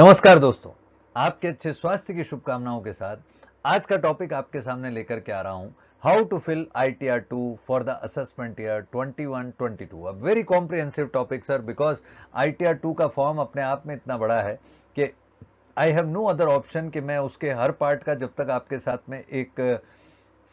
नमस्कार दोस्तों आपके अच्छे स्वास्थ्य की शुभकामनाओं के साथ आज का टॉपिक आपके सामने लेकर के आ रहा हूं how to fill I T R two for the assessment year 21 22 a very comprehensive topic sir because I T R two का फॉर्म अपने आप में इतना बड़ा है कि I have no other option कि मैं उसके हर पार्ट का जब तक आपके साथ में एक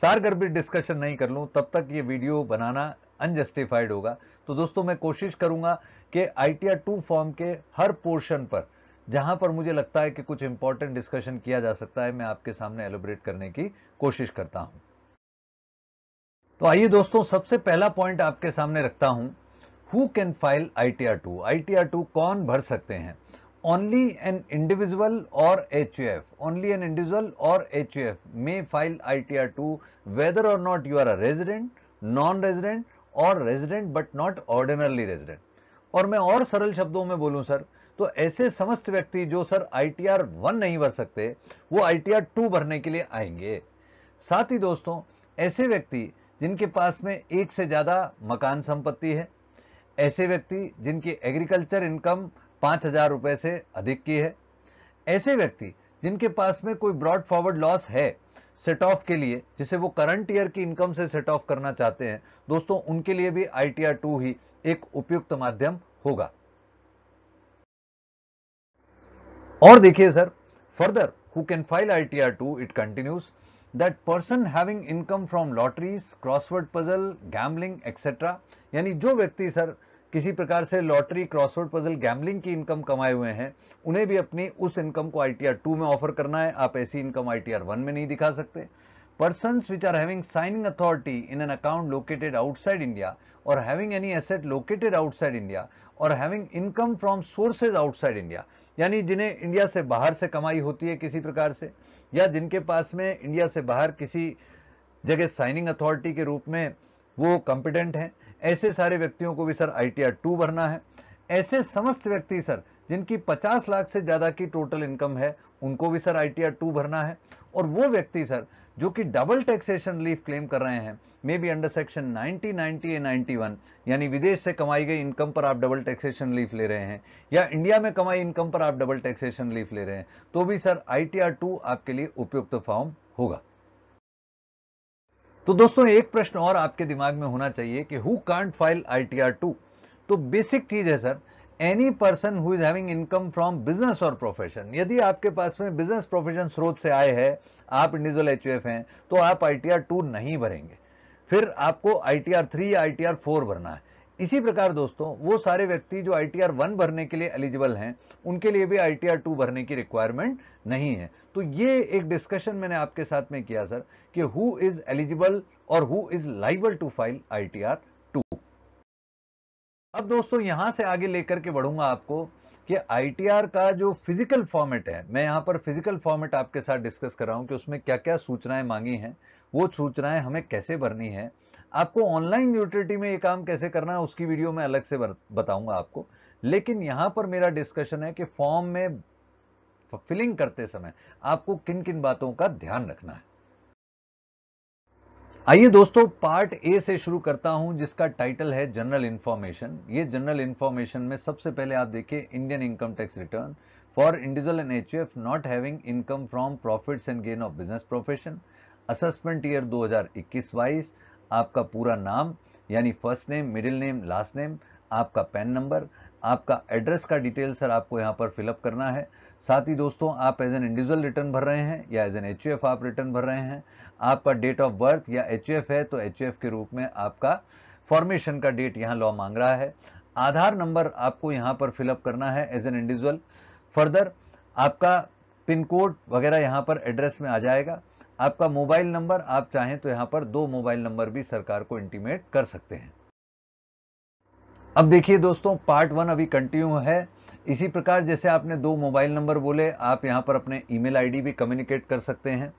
सारगर्भित डिस्कशन नहीं कर लूं तब तक ये वीडियो बनाना अनजस्टिफाइड होगा तो दोस्तों मैं कोशिश करूंगा कि I T R two form के हर पोर्शन पर जहां पर मुझे लगता है कि कुछ इंपॉर्टेंट डिस्कशन किया जा सकता है मैं आपके सामने एलोब्रेट करने की कोशिश करता हूं तो आइए दोस्तों सबसे पहला पॉइंट आपके सामने रखता हूं who can file I T R two I T R two कौन भर सकते हैं only an individual or H U F only an individual or H U F may file I T R two whether or not you are a resident non resident or resident but not ordinarily resident और मैं और सरल शब्दों में बोलूं sir तो ऐसे समस्त व्यक्ति जो sir I T R one नहीं भर सकते वो आई टी आर टू भरने के लिए आएंगे साथ ही दोस्तों ऐसे व्यक्ति जिनके पास में एक से ज़्यादा मकान संपत्ति है ऐसे व्यक्ति जिनकी एग्रीकल्चर इनकम पांच हजार रुपए से अधिक की है ऐसे व्यक्ति जिनके पास में कोई ब्रॉड फॉरवर्ड लॉस है सेट ऑफ के लिए जिसे वो करंट ईयर की इनकम से सेट ऑफ करना चाहते हैं दोस्तों उनके लिए भी आई टी आर टू ही एक उपयुक्त माध्यम होगा और देखिए sir further who I T R two it continues that person having income from lotteries crossword puzzle gambling etcetera यानी जो व्यक्ति सर किसी प्रकार से लॉटरी क्रॉसवर्ड पजल गैम्बलिंग की इनकम कमाए हुए हैं उन्हें भी अपनी उस इनकम को आईटीआर टू में ऑफर करना है आप ऐसी इनकम आईटीआर वन में नहीं दिखा सकते persons which are having signing authority in an account located outside India or having any asset located outside India और having income from sources outside India यानी जिन्हें इंडिया से बाहर से कमाई होती है किसी प्रकार से या जिनके पास में इंडिया से बाहर किसी जगह साइनिंग अथॉरिटी के रूप में वो कॉम्पिटेंट हैं ऐसे सारे व्यक्तियों को भी sir I T R two भरना है ऐसे समस्त व्यक्ति सर जिनकी 50 लाख से ज़्यादा की टोटल इनकम है उनको भी sir I T R two भरना है और वो व्यक्ति सर जो कि डबल टैक्सेशन रिलीफ क्लेम कर रहे हैं may be under section 90, 90 and 91 यानी विदेश से कमाई गई इनकम पर आप डबल टैक्सेशन रिलीफ ले रहे हैं या इंडिया में कमाई इनकम पर आप डबल टैक्सेशन रिलीफ ले रहे हैं तो भी सर आई आपके लिए उपयुक्त फॉर्म होगा तो दोस्तों एक प्रश्न और आपके दिमाग में होना चाहिए कि हु कांट फाइल आई तो बेसिक चीज है sir any person who is having income from business और प्रोफेशन यदि आपके पास में बिजनेस प्रोफेशन स्रोत से आए हैं आप इंडिविजुअल एच हैं तो आप आई टू नहीं भरेंगे फिर आपको I T R three I T R four भरना है इसी प्रकार दोस्तों वो सारे व्यक्ति जो आई टी आर वन भरने के लिए एलिजिबल हैं उनके लिए भी आई टी आर टू भरने की रिक्वायरमेंट नहीं है तो ये एक डिस्कशन मैंने आपके साथ में किया सर कि who is eligible or who is liable to file I T R अब दोस्तों यहां से आगे लेकर के बढ़ूंगा आपको कि आईटीआर का जो फिजिकल फॉर्मेट है मैं यहां पर फिजिकल फॉर्मेट आपके साथ डिस्कस कर रहा हूं कि उसमें क्या क्या सूचनाएं मांगी हैं वो सूचनाएं हमें कैसे भरनी है आपको ऑनलाइन यूटिलिटी में ये काम कैसे करना है उसकी वीडियो में अलग से बताऊंगा आपको लेकिन यहां पर मेरा डिस्कशन है कि फॉर्म में फिलिंग करते समय आपको किन किन बातों का ध्यान रखना है आइए दोस्तों पार्ट ए से शुरू करता हूं जिसका टाइटल है जनरल इंफॉर्मेशन ये जनरल इंफॉर्मेशन में सबसे पहले आप देखिए Indian income tax return for individual and H not having income from profits and gain of business profession assessment year 2021-22 आपका पूरा नाम यानी first name middle name last name आपका पैन नंबर आपका एड्रेस का डिटेल सर आपको यहाँ पर फिलअप करना है साथ ही दोस्तों आप एज एन इंडिविजुअल रिटर्न भर रहे हैं या एज एन एच आप रिटर्न भर रहे हैं आपका डेट ऑफ बर्थ या एच है तो एच के रूप में आपका फॉर्मेशन का डेट यहाँ लॉ मांग रहा है आधार नंबर आपको यहाँ पर फिलअप करना है एज एन इंडिविजुअल फर्दर आपका पिन कोड वगैरह यहाँ पर एड्रेस में आ जाएगा आपका मोबाइल नंबर आप चाहें तो यहाँ पर दो मोबाइल नंबर भी सरकार को इंटीमेट कर सकते हैं अब देखिए दोस्तों पार्ट वन अभी कंटिन्यू है इसी प्रकार जैसे आपने दो मोबाइल नंबर बोले आप यहाँ पर अपने ईमेल आईडी भी कम्युनिकेट कर सकते हैं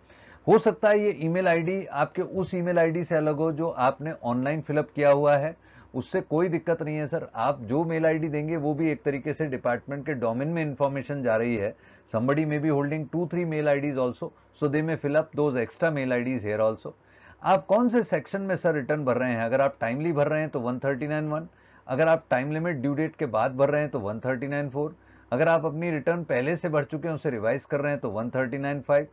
हो सकता है ये ईमेल आईडी आपके उस ईमेल आईडी से अलग हो जो आपने ऑनलाइन फिलअप किया हुआ है उससे कोई दिक्कत नहीं है सर आप जो मेल आईडी देंगे वो भी एक तरीके से डिपार्टमेंट के डोमेन में इंफॉर्मेशन जा रही है somebody may be holding two three mail I Ds also so they may fill up those extra mail I Ds here also आप कौन से सेक्शन में सर रिटर्न भर रहे हैं अगर आप टाइमली भर रहे हैं तो वन थर्टी नाइन वन अगर आप टाइम लिमिट ड्यू डेट के बाद भर रहे हैं तो वन थर्टी नाइन फोर अगर आप अपनी रिटर्न पहले से भर चुके हैं उसे रिवाइज कर रहे हैं तो one thirty nine five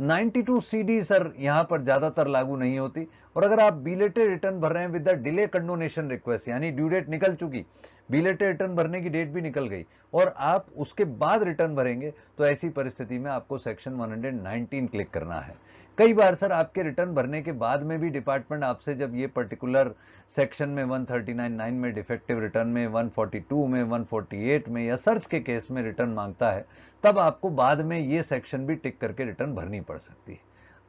ninety two C D sir यहाँ पर ज़्यादातर लागू नहीं होती और अगर आप बीलेटे रिटर्न भर रहे हैं with the delay condonation request यानी ड्यू डेट निकल चुकी बीलेटे रिटर्न भरने की डेट भी निकल गई और आप उसके बाद रिटर्न भरेंगे तो ऐसी परिस्थिति में आपको सेक्शन 119 क्लिक करना है कई बार सर आपके रिटर्न भरने के बाद में भी डिपार्टमेंट आपसे जब ये पर्टिकुलर सेक्शन में 1399 में डिफेक्टिव रिटर्न में 142 में 148 में या सर्च के केस में रिटर्न मांगता है तब आपको बाद में ये सेक्शन भी टिक करके रिटर्न भरनी पड़ सकती है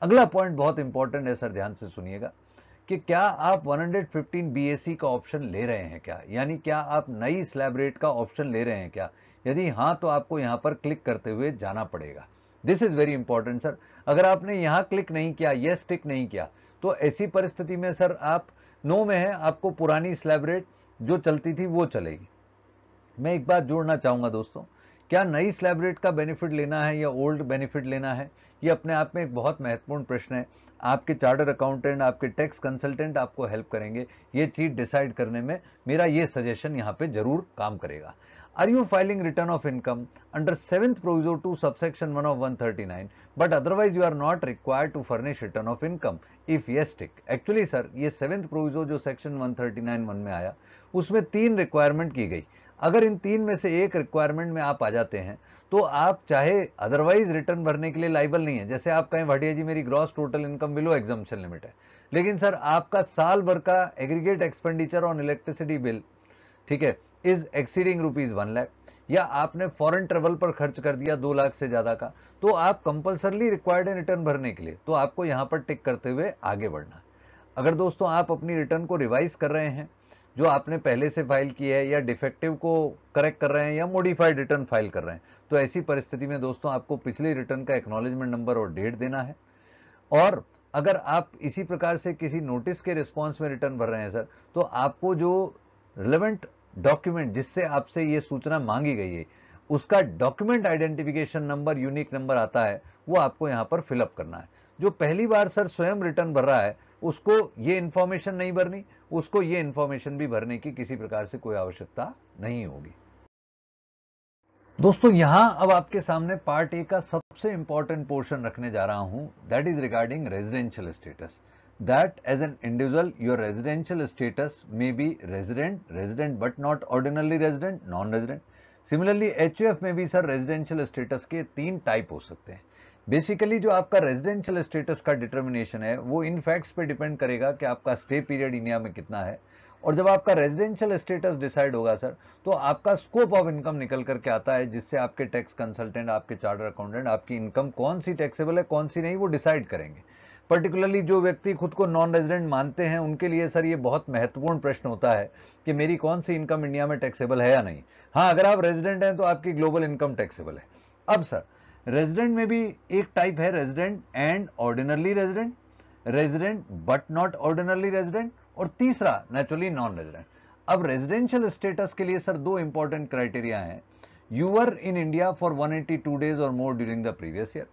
अगला पॉइंट बहुत इंपॉर्टेंट है सर ध्यान से सुनिएगा कि क्या आप 115 BAC का ऑप्शन ले रहे हैं क्या यानी क्या आप नई स्लैब रेट का ऑप्शन ले रहे हैं क्या यदि हाँ तो आपको यहाँ पर क्लिक करते हुए जाना पड़ेगा this is very important sir अगर आपने यहां क्लिक नहीं किया येस टिक नहीं किया तो ऐसी परिस्थिति में सर आप नो में है आपको पुरानी स्लैबरेट जो चलती थी वो चलेगी मैं एक बात जोड़ना चाहूंगा दोस्तों क्या नई स्लैबरेट का बेनिफिट लेना है या ओल्ड बेनिफिट लेना है ये अपने आप में एक बहुत महत्वपूर्ण प्रश्न है आपके चार्टर अकाउंटेंट आपके टैक्स कंसल्टेंट आपको हेल्प करेंगे ये चीज़ डिसाइड करने में मेरा ये सजेशन यहाँ पे जरूर काम करेगा are you filing return of income under 7th proviso 2 subsection 1 of 139 but otherwise you are not required to furnish return of income if yes tick actually sir ye 7th proviso jo section 139 1 mein aaya usme teen requirement ki gayi agar in teen mein se ek requirement mein aap aa jate hain तो आप चाहे otherwise return भरने के लिए liable नहीं है जैसे आप कहें भाटिया जी मेरी gross total income below exemption limit है लेकिन सर आपका साल भर का aggregate expenditure on electricity bill ठीक है is exceeding rupees one lakh या आपने फॉरेन ट्रेवल पर खर्च कर दिया दो लाख से ज्यादा का तो आप कंपलसरली रिक्वायर्ड है रिटर्न भरने के लिए तो आपको यहां पर टिक करते हुए आगे बढ़ना अगर दोस्तों आप अपनी रिटर्न को रिवाइज कर रहे हैं जो आपने पहले से फाइल की है या डिफेक्टिव को करेक्ट कर रहे हैं या मॉडिफाइड रिटर्न फाइल कर रहे हैं तो ऐसी परिस्थिति में दोस्तों आपको पिछले रिटर्न का एक्नोलेजमेंट नंबर और डेट देना है और अगर आप इसी प्रकार से किसी नोटिस के रिस्पॉन्स में रिटर्न भर रहे हैं सर तो आपको जो रिलेवेंट डॉक्यूमेंट जिससे आपसे ये सूचना मांगी गई है उसका document identification number unique number आता है वो आपको यहां पर फिलअप करना है जो पहली बार सर स्वयं रिटर्न भर रहा है उसको ये इंफॉर्मेशन नहीं भरनी उसको ये इंफॉर्मेशन भी भरने की किसी प्रकार से कोई आवश्यकता नहीं होगी दोस्तों यहां अब आपके सामने पार्ट ए का सबसे इंपॉर्टेंट पोर्शन रखने जा रहा हूं that is regarding residential status that as an individual your residential status may be resident, resident but not ordinarily resident, non-resident. Similarly H में भी सर रेजिडेंशियल स्टेटस के तीन टाइप हो सकते हैं बेसिकली जो आपका रेजिडेंशियल स्टेटस का डिटर्मिनेशन है वो इन फैक्ट्स पे डिपेंड करेगा कि आपका स्टे पीरियड इंडिया में कितना है और जब आपका रेजिडेंशियल स्टेटस डिसाइड होगा सर तो आपका स्कोप ऑफ इनकम निकल करके आता है जिससे आपके टैक्स कंसल्टेंट आपके चार्टर अकाउंटेंट आपकी इनकम कौन सी टैक्सेबल है कौन सी नहीं वो डिसाइड करेंगे पर्टिकुलरली जो व्यक्ति खुद को नॉन रेजिडेंट मानते हैं उनके लिए सर ये बहुत महत्वपूर्ण प्रश्न होता है कि मेरी कौन सी इनकम इंडिया में टैक्सेबल है या नहीं हाँ अगर आप रेजिडेंट हैं तो आपकी ग्लोबल इनकम टैक्सेबल है अब सर रेजिडेंट में भी एक टाइप है resident and ordinarily resident resident but not ordinarily resident और तीसरा नेचुरली नॉन रेजिडेंट अब रेजिडेंशियल स्टेटस के लिए सर दो इंपॉर्टेंट क्राइटेरिया हैं you are in India for 182 days or more during the previous year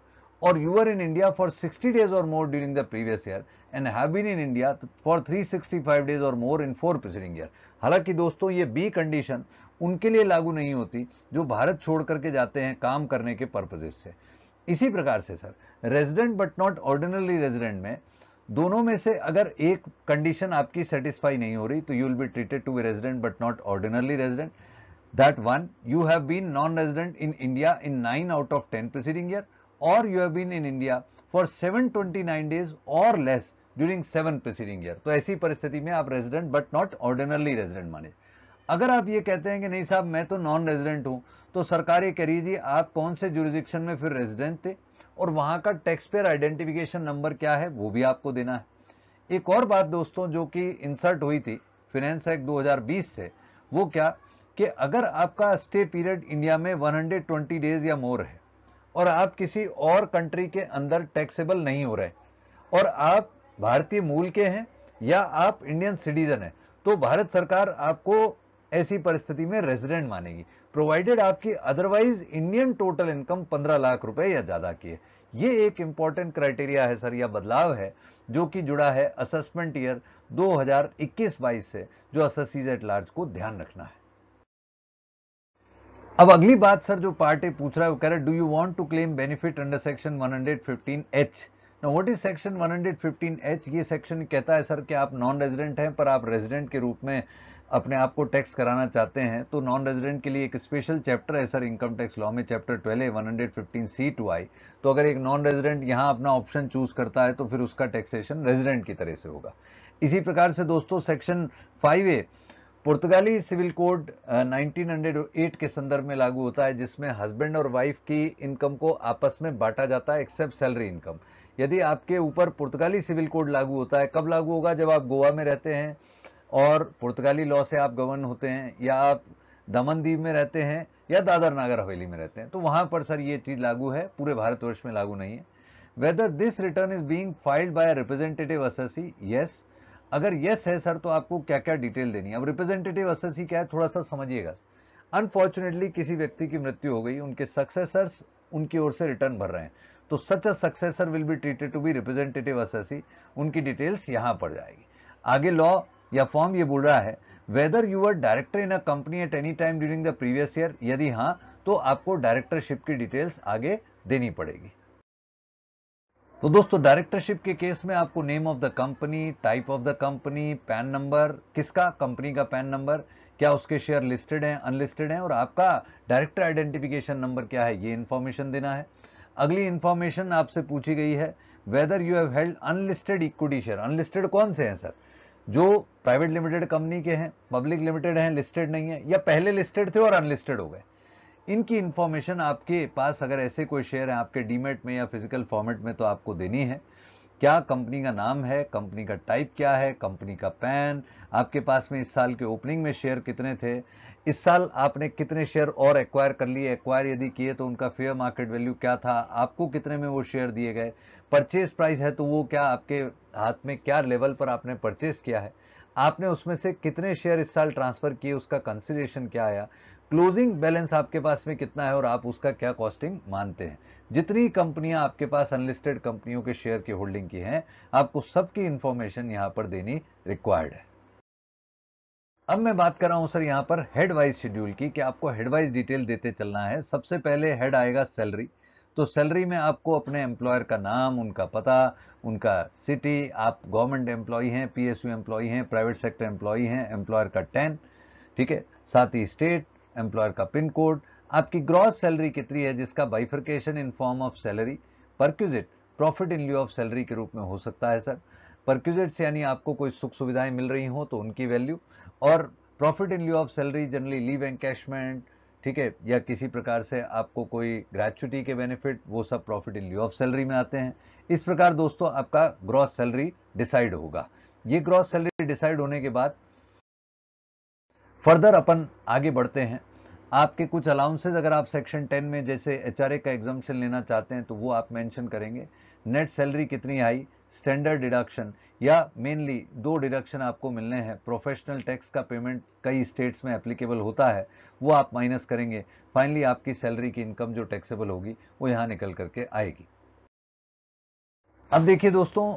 or you were in India for 60 days or more during the previous year and have been in India for 365 days or more in four preceding year. हालांकि दोस्तों ये B condition उनके लिए लागू नहीं होती जो भारत छोड़ करके जाते हैं काम करने के purposes से इसी प्रकार से sir resident but not ordinarily resident में दोनों में से अगर एक कंडीशन आपकी सेटिस्फाई नहीं हो रही तो you will be treated to resident but not ordinarily resident that one you have been non-resident in India in 9 out of 10 preceding year और you have been in India for 729 days or less during seven preceding year तो ऐसी परिस्थिति में आप resident but not ordinarily resident माने अगर आप ये कहते हैं कि नहीं साहब मैं तो नॉन रेजिडेंट हूं तो सरकार ये कह रही जी आप कौन से जुरिजिक्शन में फिर रेजिडेंट थे और वहां का टैक्स पेयर आइडेंटिफिकेशन नंबर क्या है वो भी आपको देना है एक और बात दोस्तों जो कि इंसर्ट हुई थी फिनेंस एक्ट 2020 से वो क्या कि अगर आपका स्टे पीरियड इंडिया में 120 डेज या मोर है और आप किसी और कंट्री के अंदर टैक्सेबल नहीं हो रहे और आप भारतीय मूल के हैं या आप इंडियन सिटीजन हैं तो भारत सरकार आपको ऐसी परिस्थिति में रेजिडेंट मानेगी प्रोवाइडेड आपकी otherwise Indian total income 15 lakh रुपए या ज्यादा की है ये एक इंपॉर्टेंट क्राइटेरिया है सर या बदलाव है जो कि जुड़ा है असेसमेंट ईयर 2021-22 से जो असेसीज एट लार्ज को ध्यान रखना है अब अगली बात सर जो पार्ट ए पूछ रहा है वो कह रहा है do you want to claim benefit under section 115 H ना व्हाट इज सेक्शन 115 एच ये सेक्शन कहता है सर कि आप नॉन रेजिडेंट हैं पर आप रेजिडेंट के रूप में अपने आप को टैक्स कराना चाहते हैं तो नॉन रेजिडेंट के लिए एक स्पेशल चैप्टर है सर इनकम टैक्स लॉ में chapter twelve one hundred fifteen C to I तो अगर एक नॉन रेजिडेंट यहाँ अपना ऑप्शन चूज करता है तो फिर उसका टैक्सेशन रेजिडेंट की तरह से होगा इसी प्रकार से दोस्तों सेक्शन फाइव ए पुर्तगाली सिविल कोड 1908 के संदर्भ में लागू होता है जिसमें हस्बैंड और वाइफ की इनकम को आपस में बांटा जाता है एक्सेप्ट सैलरी इनकम यदि आपके ऊपर पुर्तगाली सिविल कोड लागू होता है कब लागू होगा जब आप गोवा में रहते हैं और पुर्तगाली लॉ से आप गवर्न होते हैं या आप दमनदीप में रहते हैं या दादर नागर हवेली में रहते हैं तो वहां पर सर ये चीज लागू है पूरे भारतवर्ष में लागू नहीं है whether this return is being filed by representative assessee एस येस अगर यस है सर तो आपको क्या क्या डिटेल देनी है अब रिप्रेजेंटेटिव असेसी क्या है थोड़ा सा समझिएगा अनफॉर्चुनेटली किसी व्यक्ति की मृत्यु हो गई उनके सक्सेसर्स उनकी ओर से रिटर्न भर रहे हैं तो such a successor will be treated to be representative assessee उनकी डिटेल्स यहां पर जाएगी आगे लॉ या फॉर्म ये बोल रहा है whether you are director in a company at any time during the previous year यदि हाँ तो आपको डायरेक्टरशिप की डिटेल्स आगे देनी पड़ेगी तो दोस्तों डायरेक्टरशिप के केस में आपको name of the company type of the company PAN number किसका कंपनी का पैन नंबर क्या उसके शेयर लिस्टेड हैं अनलिस्टेड हैं और आपका डायरेक्टर आइडेंटिफिकेशन नंबर क्या है ये इंफॉर्मेशन देना है अगली इंफॉर्मेशन आपसे पूछी गई है whether you have held unlisted equity share unlisted कौन से हैं सर जो प्राइवेट लिमिटेड कंपनी के हैं पब्लिक लिमिटेड हैं लिस्टेड नहीं है या पहले लिस्टेड थे और अनलिस्टेड हो गए इनकी इन्फॉर्मेशन आपके पास अगर ऐसे कोई शेयर है आपके डीमेट में या फिजिकल फॉर्मेट में तो आपको देनी है क्या कंपनी का नाम है कंपनी का टाइप क्या है कंपनी का पैन आपके पास में इस साल के ओपनिंग में शेयर कितने थे इस साल आपने कितने शेयर और एक्वायर कर लिए एक्वायर यदि किए तो उनका फेयर मार्केट वैल्यू क्या था आपको कितने में वो शेयर दिए गए परचेज प्राइस है तो वो क्या आपके हाथ में क्या लेवल पर आपने परचेज किया है आपने उसमें से कितने शेयर इस साल ट्रांसफर किए उसका कंसिडरेशन क्या आया क्लोजिंग बैलेंस आपके पास में कितना है और आप उसका क्या कॉस्टिंग मानते हैं जितनी कंपनियां आपके पास अनलिस्टेड कंपनियों के शेयर की होल्डिंग की हैं आपको सबकी इंफॉर्मेशन यहां पर देनी रिक्वायर्ड है अब मैं बात कर रहा हूं सर यहां पर हेडवाइज शेड्यूल की कि आपको हेडवाइज डिटेल देते चलना है सबसे पहले हेड आएगा सैलरी तो सैलरी में आपको अपने एम्प्लॉयर का नाम उनका पता उनका सिटी आप गवर्नमेंट एम्प्लॉय हैं पीएसयू एम्प्लॉय हैं प्राइवेट सेक्टर एम्प्लॉय हैं एम्प्लॉयर का टेन ठीक है साथ ही स्टेट एम्प्लॉयर का पिन कोड आपकी ग्रॉस सैलरी कितनी है जिसका bifurcation in form of salary perquisite profit in lieu of salary के रूप में हो सकता है सर परक्यूजिट से यानी आपको कोई सुख सुविधाएं मिल रही हो तो उनकी वैल्यू और profit in lieu of salary generally leave encashment ठीक है या किसी प्रकार से आपको कोई ग्रेचुटी के बेनिफिट वो सब profit in lieu of salary में आते हैं इस प्रकार दोस्तों आपका ग्रॉस सैलरी डिसाइड होगा ये ग्रॉस सैलरी डिसाइड होने के बाद फर्दर अपन आगे बढ़ते हैं आपके कुछ अलाउंसेज अगर आप सेक्शन 10 में जैसे एच का एग्जामेशन लेना चाहते हैं तो वो आप मेंशन करेंगे नेट सैलरी कितनी आई स्टैंडर्ड डिडक्शन या मेनली दो डिडक्शन आपको मिलने हैं प्रोफेशनल टैक्स का पेमेंट कई स्टेट्स में एप्लीकेबल होता है वो आप माइनस करेंगे फाइनली आपकी सैलरी की इनकम जो टैक्सेबल होगी वो यहाँ निकल करके आएगी अब देखिए दोस्तों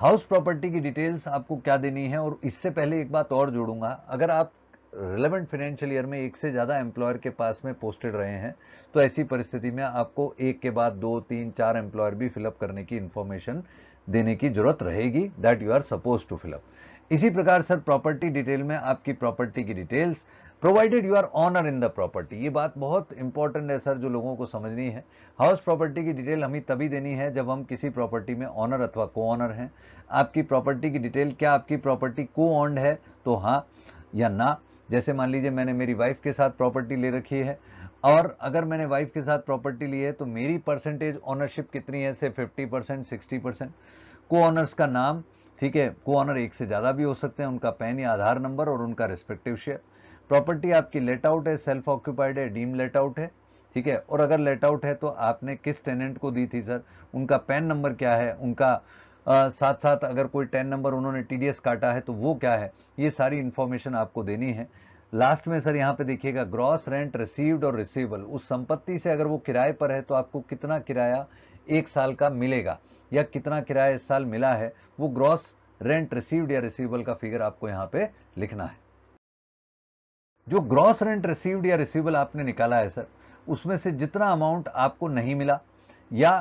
हाउस प्रॉपर्टी की डिटेल्स आपको क्या देनी है और इससे पहले एक बात और जोड़ूंगा अगर आप रिलेवेंट फाइनेंशियल ईयर में एक से ज़्यादा एम्प्लॉयर के पास में पोस्टेड रहे हैं तो ऐसी परिस्थिति में आपको एक के बाद दो तीन चार एम्प्लॉयर भी फिलअप करने की इन्फॉर्मेशन देने की जरूरत रहेगी that you are suppose to fill up इसी प्रकार सर प्रॉपर्टी डिटेल में आपकी प्रॉपर्टी की details provided you are owner in the property ये बात बहुत इंपॉर्टेंट है सर जो लोगों को समझनी है हाउस प्रॉपर्टी की डिटेल हमें तभी देनी है जब हम किसी प्रॉपर्टी में ऑनर अथवा को ऑनर हैं आपकी प्रॉपर्टी की डिटेल क्या आपकी प्रॉपर्टी को ऑनड है तो हाँ या ना जैसे मान लीजिए मैंने मेरी वाइफ के साथ प्रॉपर्टी ले रखी है और अगर मैंने वाइफ के साथ प्रॉपर्टी ली है तो मेरी परसेंटेज ऑनरशिप कितनी है से 50 परसेंट सिक्सटी परसेंट को ऑनर्स का नाम ठीक है को ऑनर एक से ज़्यादा भी हो सकते हैं उनका पैन या आधार नंबर और उनका रिस्पेक्टिव शेयर प्रॉपर्टी आपकी लेट आउट है सेल्फ ऑक्यूपाइड है डीम लेट आउट है ठीक है और अगर लेट आउट है तो आपने किस टेनेंट को दी थी सर उनका पैन नंबर क्या है उनका साथ साथ अगर कोई टेन नंबर उन्होंने टी काटा है तो वो क्या है ये सारी इंफॉर्मेशन आपको देनी है लास्ट में सर यहाँ पे देखिएगा ग्रॉस रेंट रिसीव्ड और रिसीवल उस संपत्ति से अगर वो किराए पर है तो आपको कितना किराया एक साल का मिलेगा या कितना किराया इस साल मिला है वो ग्रॉस रेंट रिसीव्ड या रिसीवल का फिगर आपको यहाँ पे लिखना है जो ग्रॉस रेंट रिसीव्ड या रिसीवल आपने निकाला है सर उसमें से जितना अमाउंट आपको नहीं मिला या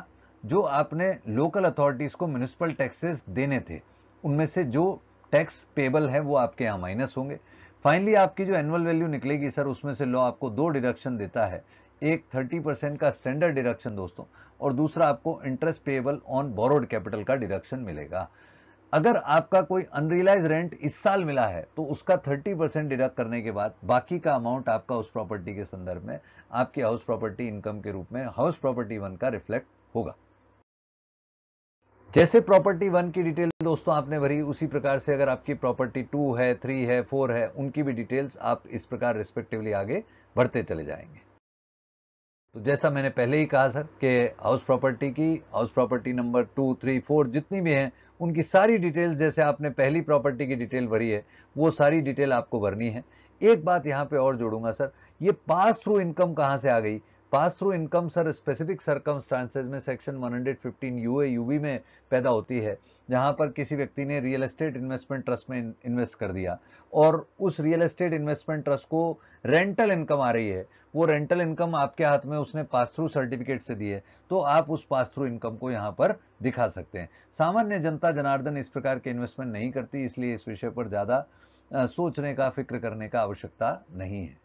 जो आपने लोकल अथॉरिटीज़ को म्यूनिसिपल टैक्सेस देने थे उनमें से जो टैक्स पेबल है वो आपके यहाँ माइनस होंगे फाइनली आपकी जो एनुअल वैल्यू निकलेगी सर उसमें से लॉ आपको दो डिडक्शन देता है एक 30 परसेंट का स्टैंडर्ड डिडक्शन दोस्तों और दूसरा आपको interest payable on borrowed capital का डिडक्शन मिलेगा अगर आपका कोई अनरियलाइज रेंट इस साल मिला है तो उसका 30 परसेंट डिडक्ट करने के बाद बाकी का अमाउंट आपका उस प्रॉपर्टी के संदर्भ में आपकी हाउस प्रॉपर्टी इनकम के रूप में हाउस प्रॉपर्टी वन का रिफ्लेक्ट होगा जैसे प्रॉपर्टी वन की डिटेल दोस्तों आपने भरी उसी प्रकार से अगर आपकी प्रॉपर्टी टू है थ्री है फोर है उनकी भी डिटेल्स आप इस प्रकार रिस्पेक्टिवली आगे बढ़ते चले जाएंगे तो जैसा मैंने पहले ही कहा सर कि हाउस प्रॉपर्टी की house property number two three four जितनी भी हैं उनकी सारी डिटेल्स जैसे आपने पहली प्रॉपर्टी की डिटेल भरी है वो सारी डिटेल आपको भरनी है एक बात यहाँ पे और जोड़ूंगा सर ये पास थ्रू इनकम कहाँ से आ गई pass through income sir specific circumstances में सेक्शन 115 यूए यूबी में पैदा होती है जहां पर किसी व्यक्ति ने रियल एस्टेट इन्वेस्टमेंट ट्रस्ट में इन्वेस्ट कर दिया और उस रियल एस्टेट इन्वेस्टमेंट ट्रस्ट को रेंटल इनकम आ रही है वो रेंटल इनकम आपके हाथ में उसने पास थ्रू सर्टिफिकेट से दी है तो आप उस पास थ्रू इनकम को यहाँ पर दिखा सकते हैं सामान्य जनता जनार्दन इस प्रकार के इन्वेस्टमेंट नहीं करती इसलिए इस विषय पर ज़्यादा सोचने का फिक्र करने का आवश्यकता नहीं है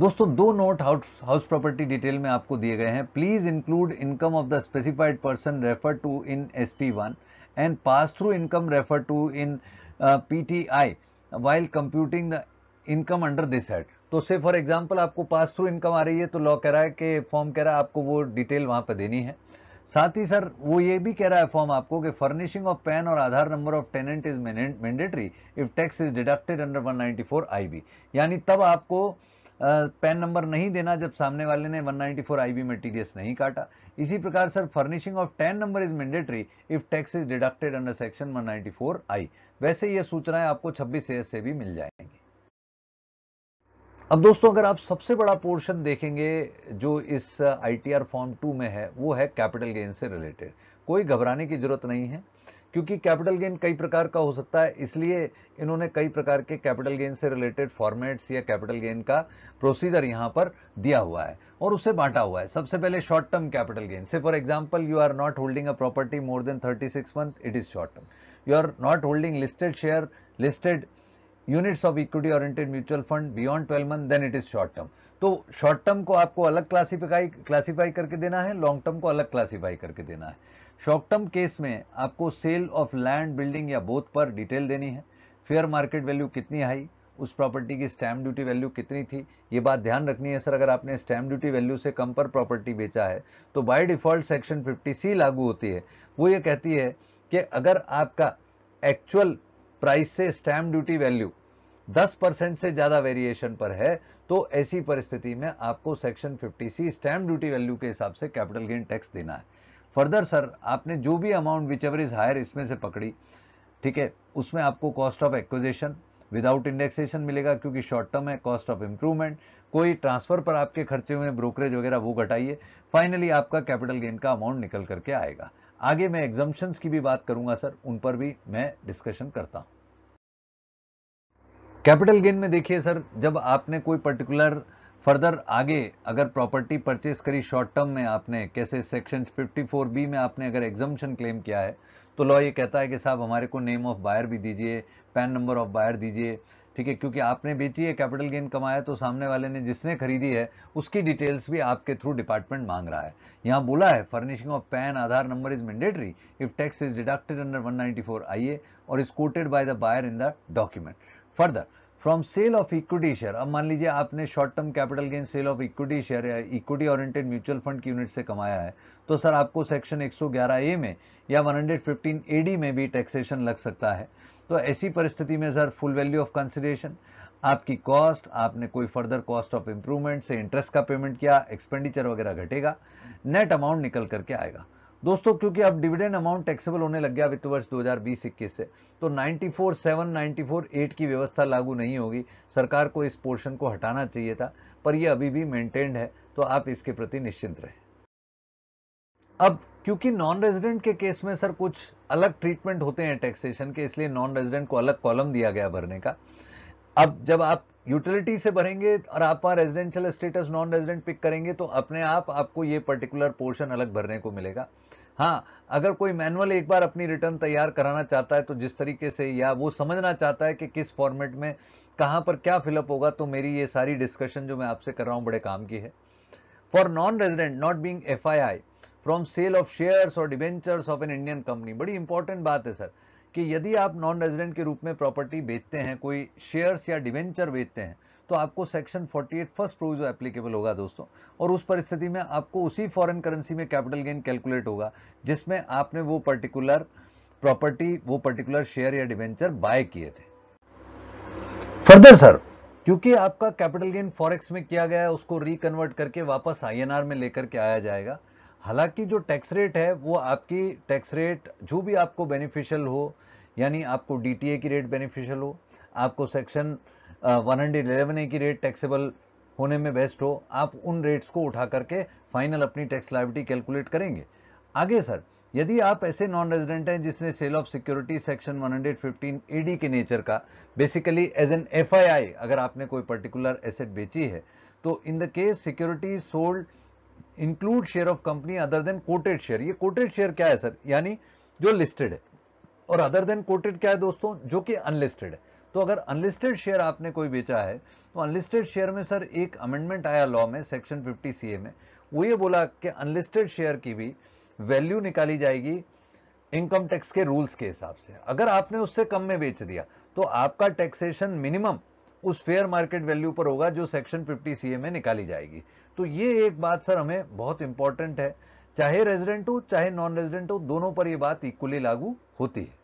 दोस्तों दो नोट हाउस प्रॉपर्टी डिटेल में आपको दिए गए हैं please include income of the specified person refer to in S P one and pass through income refer to in P T I while computing the income under this head तो से for example आपको pass through income आ रही है तो law कह रहा है कि फॉर्म कह रहा है आपको वो डिटेल वहां पर देनी है साथ ही सर वो ये भी कह रहा है फॉर्म आपको कि फर्निशिंग ऑफ पैन और Aadhaar number of tenant is mandatory if tax is deducted under 194 IB यानी तब आपको पैन नंबर नहीं देना जब सामने वाले ने 194 बी में टीडीएस नहीं काटा इसी प्रकार sir furnishing of ten number is mandatory if tax is deducted under section 194 I वैसे ये सूचनाएं आपको छब्बीस एस से भी मिल जाएंगी अब दोस्तों अगर आप सबसे बड़ा पोर्शन देखेंगे जो इस I T R form two में है वो है कैपिटल गेन से रिलेटेड कोई घबराने की जरूरत नहीं है क्योंकि कैपिटल गेन कई प्रकार का हो सकता है इसलिए इन्होंने कई प्रकार के कैपिटल गेन से रिलेटेड फॉर्मेट्स या कैपिटल गेन का प्रोसीजर यहां पर दिया हुआ है और उसे बांटा हुआ है सबसे पहले शॉर्ट टर्म कैपिटल गेन से for example you are not holding a property more than thirty six month it is short term you are not holding listed share listed units of equity oriented mutual fund beyond twelve month then it is short term तो short term को आपको अलग classify classify करके देना है long term को अलग classify करके देना है शॉर्ट टर्म केस में आपको सेल ऑफ लैंड बिल्डिंग या बोथ पर डिटेल देनी है फेयर मार्केट वैल्यू कितनी हाई उस प्रॉपर्टी की स्टैम्प ड्यूटी वैल्यू कितनी थी ये बात ध्यान रखनी है सर अगर आपने स्टैम्प ड्यूटी वैल्यू से कम पर प्रॉपर्टी बेचा है तो बाय डिफॉल्ट सेक्शन 50 सी लागू होती है वो ये कहती है कि अगर आपका एक्चुअल प्राइस से स्टैम्प ड्यूटी वैल्यू 10 परसेंट से ज़्यादा वेरिएशन पर है तो ऐसी परिस्थिति में आपको section fifty C stamp duty value के हिसाब से कैपिटल गेन टैक्स देना है फर्दर सर आपने जो भी amount whichever is higher इसमें से पकड़ी ठीक है उसमें आपको cost of acquisition without indexation मिलेगा क्योंकि शॉर्ट टर्म है कॉस्ट ऑफ इंप्रूवमेंट कोई ट्रांसफर पर आपके खर्चे हुए ब्रोकरेज वगैरह वो घटाइए फाइनली आपका कैपिटल गेन का अमाउंट निकल करके आएगा आगे मैं एग्जाम्शन की भी बात करूंगा सर उन पर भी मैं डिस्कशन करता हूं कैपिटल गेन में देखिए सर जब आपने कोई पर्टिकुलर फर्दर आगे अगर प्रॉपर्टी परचेज करी शॉर्ट टर्म में आपने कैसे सेक्शन 54 बी में आपने अगर एग्जम्पन क्लेम किया है तो लॉ ये कहता है कि साहब हमारे को नेम ऑफ बायर भी दीजिए पैन नंबर ऑफ बायर दीजिए ठीक है क्योंकि आपने बेची है कैपिटल गेन कमाया तो सामने वाले ने जिसने खरीदी है उसकी डिटेल्स भी आपके थ्रू डिपार्टमेंट मांग रहा है यहाँ बोला है furnishing of PAN Aadhaar number is mandatory if tax is deducted under 194 I A और is quoted by the buyer in the document further from sale of equity share अब मान लीजिए आपने short term capital gain sale of equity share या equity oriented mutual fund की unit से कमाया है तो सर आपको सेक्शन 111 ए में या 115 डी में भी टैक्सेशन लग सकता है तो ऐसी परिस्थिति में sir full value of consideration आपकी कॉस्ट आपने कोई फर्दर कॉस्ट ऑफ इंप्रूवमेंट से इंटरेस्ट का पेमेंट किया एक्सपेंडिचर वगैरह घटेगा नेट अमाउंट निकल करके आएगा दोस्तों क्योंकि अब डिविडेंड अमाउंट टैक्सेबल होने लग गया वित्त वर्ष 2020-21 से तो 94 नाइन्टी फोर एट की व्यवस्था लागू नहीं होगी सरकार को इस पोर्शन को हटाना चाहिए था पर यह अभी भी मेंटेन्ड है तो आप इसके प्रति निश्चिंत रहें अब क्योंकि नॉन रेजिडेंट के केस में सर कुछ अलग ट्रीटमेंट होते हैं टैक्सेशन के इसलिए नॉन रेजिडेंट को अलग कॉलम दिया गया भरने का अब जब आप यूटिलिटी से भरेंगे और आप वहां residential status non resident pick करेंगे तो अपने आप आपको ये पर्टिकुलर पोर्शन अलग भरने को मिलेगा हाँ अगर कोई मैनुअल एक बार अपनी रिटर्न तैयार कराना चाहता है तो जिस तरीके से या वो समझना चाहता है कि किस फॉर्मेट में कहाँ पर क्या फिलअप होगा तो मेरी ये सारी डिस्कशन जो मैं आपसे कर रहा हूँ बड़े काम की है for non resident not being F I I from sale of shares और debentures of an Indian company बड़ी इंपॉर्टेंट बात है सर कि यदि आप नॉन रेजिडेंट के रूप में प्रॉपर्टी बेचते हैं कोई शेयर्स या डिवेंचर बेचते हैं तो आपको सेक्शन 48 फर्स्ट प्रोविजो एप्लीकेबल होगा दोस्तों और उस परिस्थिति में आपको उसी फॉरेन करेंसी में कैपिटल गेन कैलकुलेट होगा जिसमें आपने वो पर्टिकुलर प्रॉपर्टी वो पर्टिकुलर शेयर या डिवेंचर बाय किए थे फर्दर सर क्योंकि आपका कैपिटल गेन फॉरेक्स में किया गया है उसको रिकन्वर्ट करके वापस आईएनआर में लेकर के आया जाएगा हालांकि जो टैक्स रेट है वो आपकी टैक्स रेट जो भी आपको बेनिफिशियल हो यानी आपको डीटीए की रेट बेनिफिशियल हो आपको section one hundred eleven A की रेट टैक्सेबल होने में बेस्ट हो आप उन रेट्स को उठा करके फाइनल अपनी टैक्स लाइबिलिटी कैलकुलेट करेंगे आगे सर यदि आप ऐसे नॉन रेजिडेंट हैं जिसने sale of security section 115 ED के नेचर का बेसिकली एज एन एफआईआई अगर आपने कोई पर्टिकुलर एसेट बेची है तो in the case security sold include share of company other than quoted share ये कोटेड शेयर क्या है सर यानी जो लिस्टेड है और अदर देन कोटेड क्या है दोस्तों जो कि अनलिस्टेड है तो अगर अनलिस्टेड शेयर आपने कोई बेचा है तो अनलिस्टेड शेयर में सर एक अमेंडमेंट आया लॉ में सेक्शन 50 सीए में वो ये बोला कि अनलिस्टेड शेयर की भी वैल्यू निकाली जाएगी इनकम टैक्स के रूल्स के हिसाब से अगर आपने उससे कम में बेच दिया तो आपका टैक्सेशन मिनिमम उस फेयर मार्केट वैल्यू पर होगा जो सेक्शन 50 सीए में निकाली जाएगी तो ये एक बात सर हमें बहुत इंपॉर्टेंट है चाहे रेजिडेंट हो चाहे नॉन रेजिडेंट हो दोनों पर यह बात इक्वली लागू होती है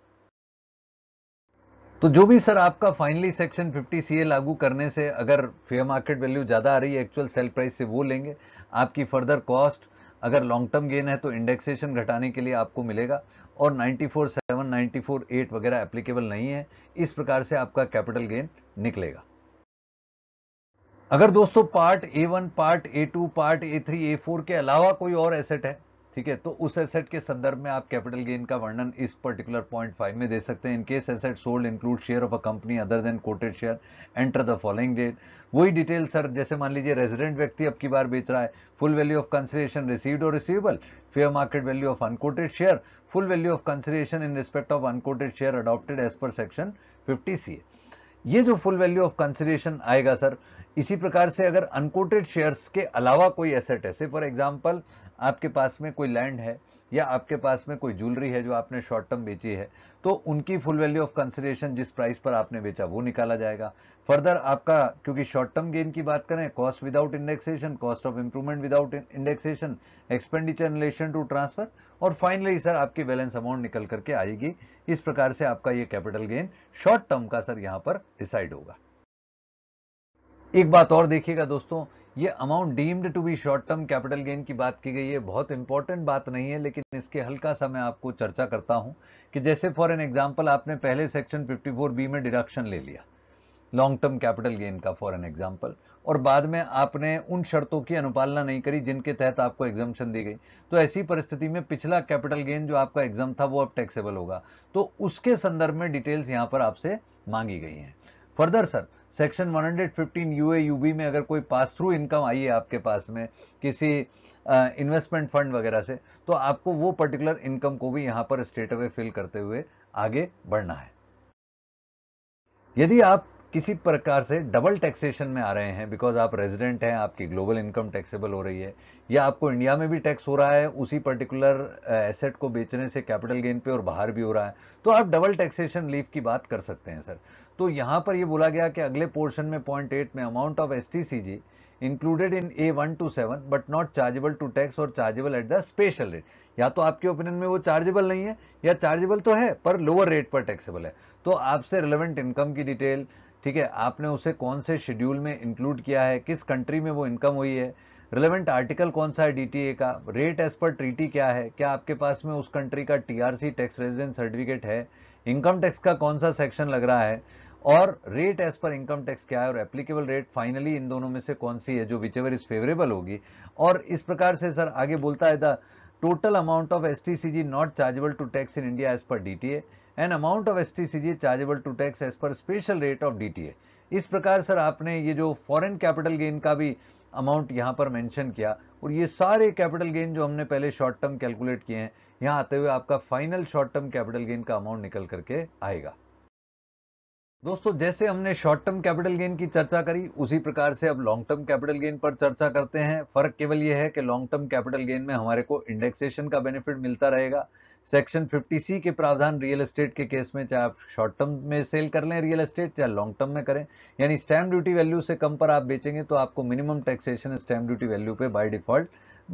तो जो भी सर आपका फाइनली सेक्शन 50 सीए लागू करने से अगर फेयर मार्केट वैल्यू ज़्यादा आ रही है एक्चुअल सेल प्राइस से वो लेंगे आपकी फर्दर कॉस्ट अगर लॉन्ग टर्म गेन है तो इंडेक्सेशन घटाने के लिए आपको मिलेगा और 94 7 94 एट वगैरह एप्लीकेबल नहीं है इस प्रकार से आपका कैपिटल गेन निकलेगा अगर दोस्तों part A one part A two part A three A four के अलावा कोई और एसेट है ठीक है तो उस एसेट के संदर्भ में आप कैपिटल गेन का वर्णन इस पर्टिकुलर पॉइंट फाइव में दे सकते हैं in case asset sold include share of a company other than quoted share enter the following date वही डिटेल सर जैसे मान लीजिए रेजिडेंट व्यक्ति अब की बार बेच रहा है full value of consideration received और receivable fair market value of unquoted share full value of consideration in respect of unquoted share adopted as per section fifty C ये जो फुल वैल्यू ऑफ कंसिडेशन आएगा sir इसी प्रकार से अगर unquoted shares के अलावा कोई एसेट है से फॉर एग्जाम्पल आपके पास में कोई लैंड है या आपके पास में कोई ज्वेलरी है जो आपने शॉर्ट टर्म बेची है तो उनकी फुल वैल्यू ऑफ कंसिडरेशन जिस प्राइस पर आपने बेचा वो निकाला जाएगा फर्दर आपका क्योंकि शॉर्ट टर्म गेन की बात करें cost without indexation cost of improvement without indexation expenditure relation to transfer और फाइनली सर आपकी बैलेंस अमाउंट निकल करके आएगी इस प्रकार से आपका ये कैपिटल गेन शॉर्ट टर्म का सर यहां पर डिसाइड होगा एक बात और देखिएगा दोस्तों ये amount deemed to be short term capital gain की बात की गई है बहुत इंपॉर्टेंट बात नहीं है लेकिन इसके हल्का सा मैं आपको चर्चा करता हूं कि जैसे फॉर एन एग्जांपल आपने पहले सेक्शन 54 बी में डिडक्शन ले लिया लॉन्ग टर्म कैपिटल गेन का फॉर एन एग्जाम्पल और बाद में आपने उन शर्तों की अनुपालना नहीं करी जिनके तहत आपको एग्जाम्शन दी गई तो ऐसी परिस्थिति में पिछला कैपिटल गेन जो आपका एग्जाम था वो अब टैक्सेबल होगा तो उसके संदर्भ में डिटेल्स यहां पर आपसे मांगी गई हैं फर्दर सर सेक्शन 115 यूएयूबी में अगर कोई पास थ्रू इनकम आई है आपके पास में किसी इन्वेस्टमेंट फंड वगैरह से तो आपको वो पर्टिकुलर इनकम को भी यहां पर स्टेट अवे फिल करते हुए आगे बढ़ना है यदि आप किसी प्रकार से डबल टैक्सेशन में आ रहे हैं बिकॉज आप रेजिडेंट हैं आपकी ग्लोबल इनकम टैक्सेबल हो रही है या आपको इंडिया में भी टैक्स हो रहा है उसी पर्टिकुलर एसेट को बेचने से कैपिटल गेन पे और बाहर भी हो रहा है तो आप डबल टैक्सेशन लीव की बात कर सकते हैं सर तो यहाँ पर यह बोला गया कि अगले पोर्शन में पॉइंट एट में amount of S T C G included in A one two seven but not chargeable to tax और chargeable at the special rate या तो आपके ओपिनियन में वो चार्जेबल नहीं है या चार्जेबल तो है पर लोअर रेट पर टैक्सेबल है तो आपसे रिलेवेंट इनकम की डिटेल ठीक है आपने उसे कौन से शेड्यूल में इंक्लूड किया है किस कंट्री में वो इनकम हुई है रिलेवेंट आर्टिकल कौन सा है डीटीए का रेट एज पर ट्रीटी क्या है क्या आपके पास में उस कंट्री का टीआरसी टैक्स रेजिडेंस सर्टिफिकेट है इनकम टैक्स का कौन सा सेक्शन लग रहा है और rate as per income tax क्या है और एप्लीकेबल रेट फाइनली इन दोनों में से कौन सी है जो विच एवर इज फेवरेबल होगी और इस प्रकार से सर आगे बोलता है the total amount of S T C G not chargeable to tax in India as per D T A and amount of S chargeable to tax as per special rate of D इस प्रकार sir आपने ये जो foreign capital gain का भी amount यहाँ पर mention किया और ये सारे कैपिटल गेन जो हमने पहले शॉर्ट टर्म कैलकुलेट किए हैं यहाँ आते हुए आपका final short term capital gain का अमाउंट निकल करके आएगा दोस्तों जैसे हमने शॉर्ट टर्म कैपिटल गेन की चर्चा करी उसी प्रकार से अब लॉन्ग टर्म कैपिटल गेन पर चर्चा करते हैं फर्क केवल यह है कि लॉन्ग टर्म कैपिटल गेन में हमारे को इंडेक्सेशन का बेनिफिट मिलता रहेगा सेक्शन 50 सी के प्रावधान रियल एस्टेट के केस में चाहे आप शॉर्ट टर्म में सेल कर लें रियल एस्टेट चाहे लॉन्ग टर्म में करें यानी स्टैम्प ड्यूटी वैल्यू से कम पर आप बेचेंगे तो आपको minimum taxation stamp duty value पे बाय डिफॉल्ट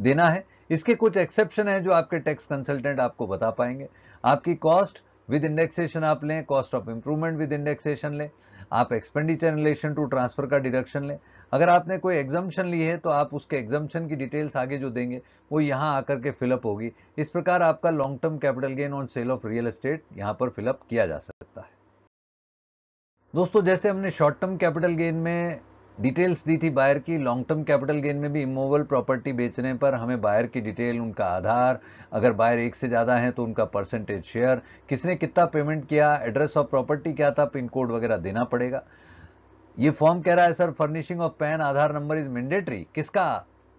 देना है इसके कुछ एक्सेप्शन है जो आपके टैक्स कंसल्टेंट आपको बता पाएंगे आपकी कॉस्ट विद इंडेक्सेशन आप लें cost of improvement with indexation लें आप एक्सपेंडिचर रिलेशन टू ट्रांसफर का डिडक्शन लें अगर आपने कोई एग्जाम्शन ली है तो आप उसके एग्जम्पन की डिटेल्स आगे जो देंगे वो यहाँ आकर के फिलअप होगी इस प्रकार आपका long term capital gain on sale of real estate यहाँ पर फिलअप किया जा सकता है दोस्तों जैसे हमने शॉर्ट टर्म कैपिटल गेन में डिटेल्स दी थी बायर की लॉन्ग टर्म कैपिटल गेन में भी इमोवल प्रॉपर्टी बेचने पर हमें बायर की डिटेल उनका आधार अगर बायर एक से ज़्यादा है तो उनका परसेंटेज शेयर किसने कितना पेमेंट किया एड्रेस ऑफ प्रॉपर्टी क्या था पिन कोड वगैरह देना पड़ेगा ये फॉर्म कह रहा है sir furnishing of PAN Aadhaar number is mandatory किसका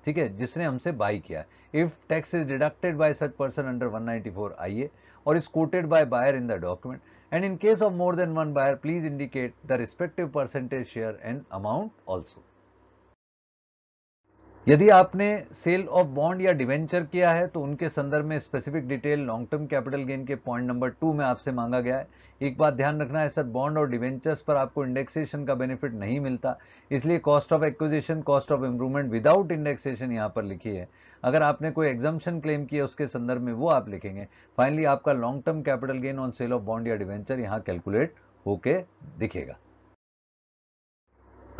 ठीक है जिसने हमसे बाय किया if tax is deducted by such person under 194 ninety I A और is quoted by buyer in the document and in case of more than one buyer please indicate the respective percentage share and amount also यदि आपने sale of bond या debenture किया है तो उनके संदर्भ में specific detail long term capital gain के पॉइंट नंबर टू में आपसे मांगा गया है एक बात ध्यान रखना है सर बॉन्ड और डिवेंचर्स पर आपको इंडेक्सेशन का बेनिफिट नहीं मिलता इसलिए cost of acquisition cost of improvement without indexation यहाँ पर लिखी है अगर आपने कोई एग्जाम्शन क्लेम किया उसके संदर्भ में वो आप लिखेंगे फाइनली आपका long term capital gain on sale of bond या डिवेंचर यहाँ कैलकुलेट होके दिखेगा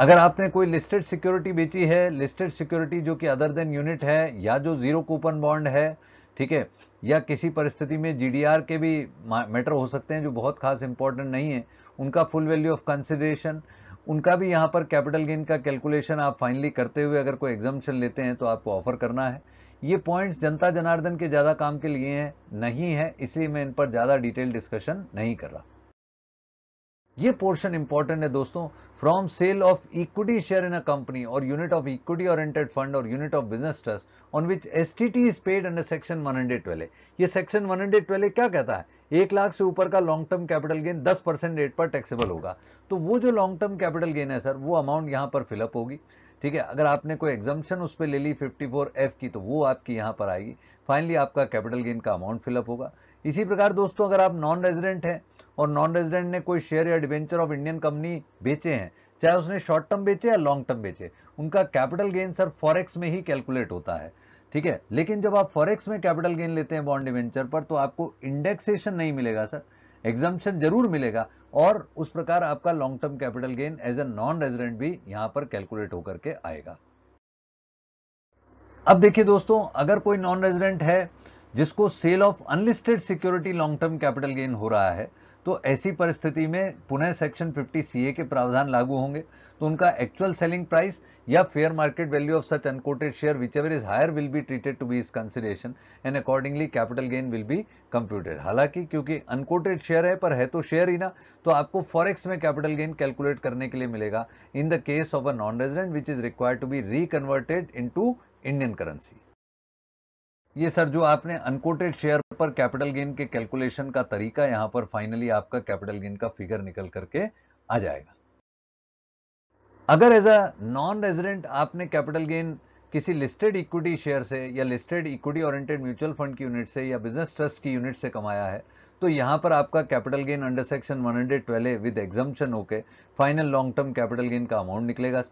अगर आपने कोई लिस्टेड सिक्योरिटी बेची है लिस्टेड सिक्योरिटी जो कि अदर देन यूनिट है या जो जीरो कूपन बॉन्ड है ठीक है या किसी परिस्थिति में जीडीआर के भी मैटर हो सकते हैं जो बहुत खास इंपॉर्टेंट नहीं है उनका फुल वैल्यू ऑफ कंसिडरेशन उनका भी यहाँ पर कैपिटल गेन का कैलकुलेशन आप फाइनली करते हुए अगर कोई एग्जामेशन लेते हैं तो आपको ऑफर करना है ये पॉइंट्स जनता जनार्दन के ज़्यादा काम के लिए हैं नहीं है इसलिए मैं इन पर ज़्यादा डिटेल डिस्कशन नहीं कर रहा ये पोर्शन इंपॉर्टेंट है दोस्तों from sale of equity share in a company और unit of equity oriented fund और unit of business trust on which S T T is paid under section one hundred twelve ये section one hundred twelve क्या कहता है एक लाख से ऊपर का लॉन्ग टर्म कैपिटल गेन दस परसेंट रेट पर टैक्सेबल होगा तो वो जो लॉन्ग टर्म कैपिटल गेन है सर वो अमाउंट यहाँ पर फिलअप होगी ठीक है अगर आपने कोई एग्जाम्शन उस पर ले ली 54 एफ की तो वो आपकी यहाँ पर आएगी फाइनली आपका कैपिटल गेन का अमाउंट फिलअप होगा इसी प्रकार दोस्तों अगर आप नॉन रेजिडेंट हैं और नॉन रेजिडेंट ने कोई शेयर या डिवेंचर ऑफ इंडियन कंपनी बेचे हैं चाहे उसने शॉर्ट टर्म बेचे या लॉन्ग टर्म बेचे उनका कैपिटल गेन सर फॉरेक्स में ही कैलकुलेट होता है ठीक है लेकिन जब आप फॉरेक्स में कैपिटल गेन लेते हैं बॉन्ड डिवेंचर पर तो आपको इंडेक्सेशन नहीं मिलेगा सर एग्जाम्पन जरूर मिलेगा और उस प्रकार आपका long term capital gain as a non resident भी यहां पर कैलकुलेट होकर के आएगा अब देखिए दोस्तों अगर कोई नॉन रेजिडेंट है जिसको sale of unlisted security long term capital gain हो रहा है तो ऐसी परिस्थिति में पुनः सेक्शन 50 सीए के प्रावधान लागू होंगे तो उनका एक्चुअल सेलिंग प्राइस या fair market value of such unquoted share whichever is higher will be treated to be is consideration and accordingly capital gain will be computed हालांकि क्योंकि अनकोटेड शेयर है पर है तो शेयर ही ना तो आपको फॉरेक्स में कैपिटल गेन कैलकुलेट करने के लिए मिलेगा in the case of a non resident which is required to be reconverted in Indian currency ये सर जो आपने अनकोटेड शेयर पर कैपिटल गेन के कैलकुलेशन का तरीका यहां पर फाइनली आपका कैपिटल गेन का फिगर निकल करके आ जाएगा अगर एज अ नॉन रेजिडेंट आपने कैपिटल गेन किसी लिस्टेड इक्विटी शेयर से या listed equity oriented mutual fund की यूनिट से या बिजनेस ट्रस्ट की यूनिट से कमाया है तो यहां पर आपका capital gain under section hundred twelve with exemption होके final long term capital gain का अमाउंट निकलेगा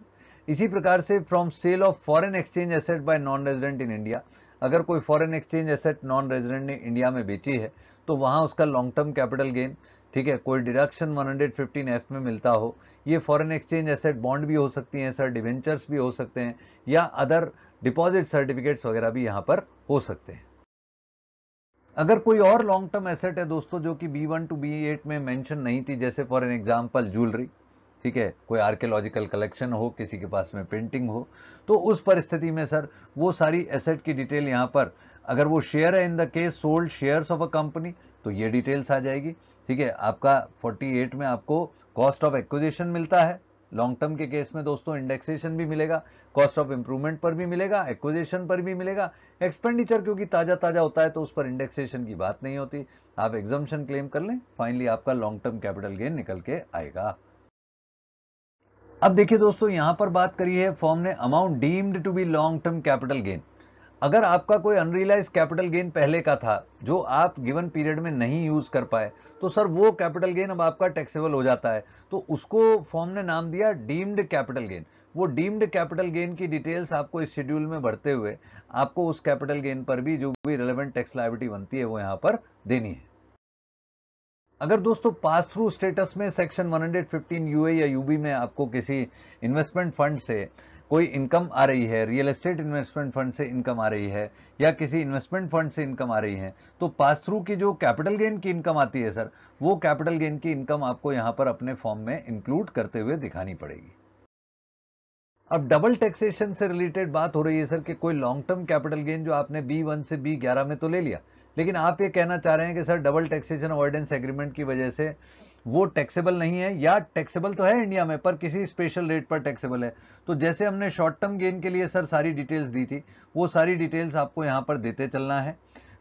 इसी प्रकार से from sale of foreign exchange asset by non resident in India अगर कोई foreign exchange asset non resident ने इंडिया में बेची है तो वहाँ उसका लॉन्ग टर्म कैपिटल गेन ठीक है कोई डिडक्शन 115 एफ में मिलता हो ये फॉरेन एक्सचेंज एसेट बॉन्ड भी हो सकती हैं सर डिवेंचर्स भी हो सकते हैं या अदर डिपॉजिट सर्टिफिकेट्स वगैरह भी यहाँ पर हो सकते हैं अगर कोई और लॉन्ग टर्म एसेट है दोस्तों जो कि B one to B eight में मेंशन नहीं थी जैसे फॉर एन एग्जांपल ज्वेलरी ठीक है कोई आर्कियोलॉजिकल कलेक्शन हो किसी के पास में पेंटिंग हो तो उस परिस्थिति में सर वो सारी एसेट की डिटेल यहाँ पर अगर वो शेयर है in the case sold shares of a company तो ये डिटेल्स आ जाएगी ठीक है आपका 48 में आपको कॉस्ट ऑफ एक्विजिशन मिलता है लॉन्ग टर्म के केस में दोस्तों इंडेक्सेशन भी मिलेगा कॉस्ट ऑफ इंप्रूवमेंट पर भी मिलेगा एक्विजिशन पर भी मिलेगा एक्सपेंडिचर क्योंकि ताज़ा ताज़ा होता है तो उस पर इंडेक्सेशन की बात नहीं होती आप एग्जामेशन क्लेम कर लें फाइनली आपका लॉन्ग टर्म कैपिटल गेन निकल के आएगा अब देखिए दोस्तों यहां पर बात करी है फॉर्म ने amount deemed to be long term capital gain अगर आपका कोई अनरियलाइज कैपिटल गेन पहले का था जो आप गिवन पीरियड में नहीं यूज कर पाए तो सर वो कैपिटल गेन अब आपका टैक्सेबल हो जाता है तो उसको फॉर्म ने नाम दिया डीम्ड कैपिटल गेन वो डीम्ड कैपिटल गेन की डिटेल्स आपको इस शेड्यूल में बढ़ते हुए आपको उस कैपिटल गेन पर भी जो भी रिलेवेंट टैक्स लाइबिलिटी बनती है वो यहां पर देनी है अगर दोस्तों पास थ्रू स्टेटस में सेक्शन 115 यूए या यूबी में आपको किसी इन्वेस्टमेंट फंड से कोई इनकम आ रही है रियल एस्टेट इन्वेस्टमेंट फंड से इनकम आ रही है या किसी इन्वेस्टमेंट फंड से इनकम आ रही है तो पास थ्रू की जो कैपिटल गेन की इनकम आती है सर वो कैपिटल गेन की इनकम आपको यहां पर अपने फॉर्म में इंक्लूड करते हुए दिखानी पड़ेगी अब डबल टैक्सेशन से रिलेटेड बात हो रही है सर कि कोई लॉन्ग टर्म कैपिटल गेन जो आपने बी वन से बी ग्यारह में तो ले लिया लेकिन आप ये कहना चाह रहे हैं कि sir double taxation avoidance agreement की वजह से वो टैक्सेबल नहीं है या टैक्सेबल तो है इंडिया में पर किसी स्पेशल रेट पर टैक्सेबल है तो जैसे हमने शॉर्ट टर्म गेन के लिए सर सारी डिटेल्स दी थी वो सारी डिटेल्स आपको यहाँ पर देते चलना है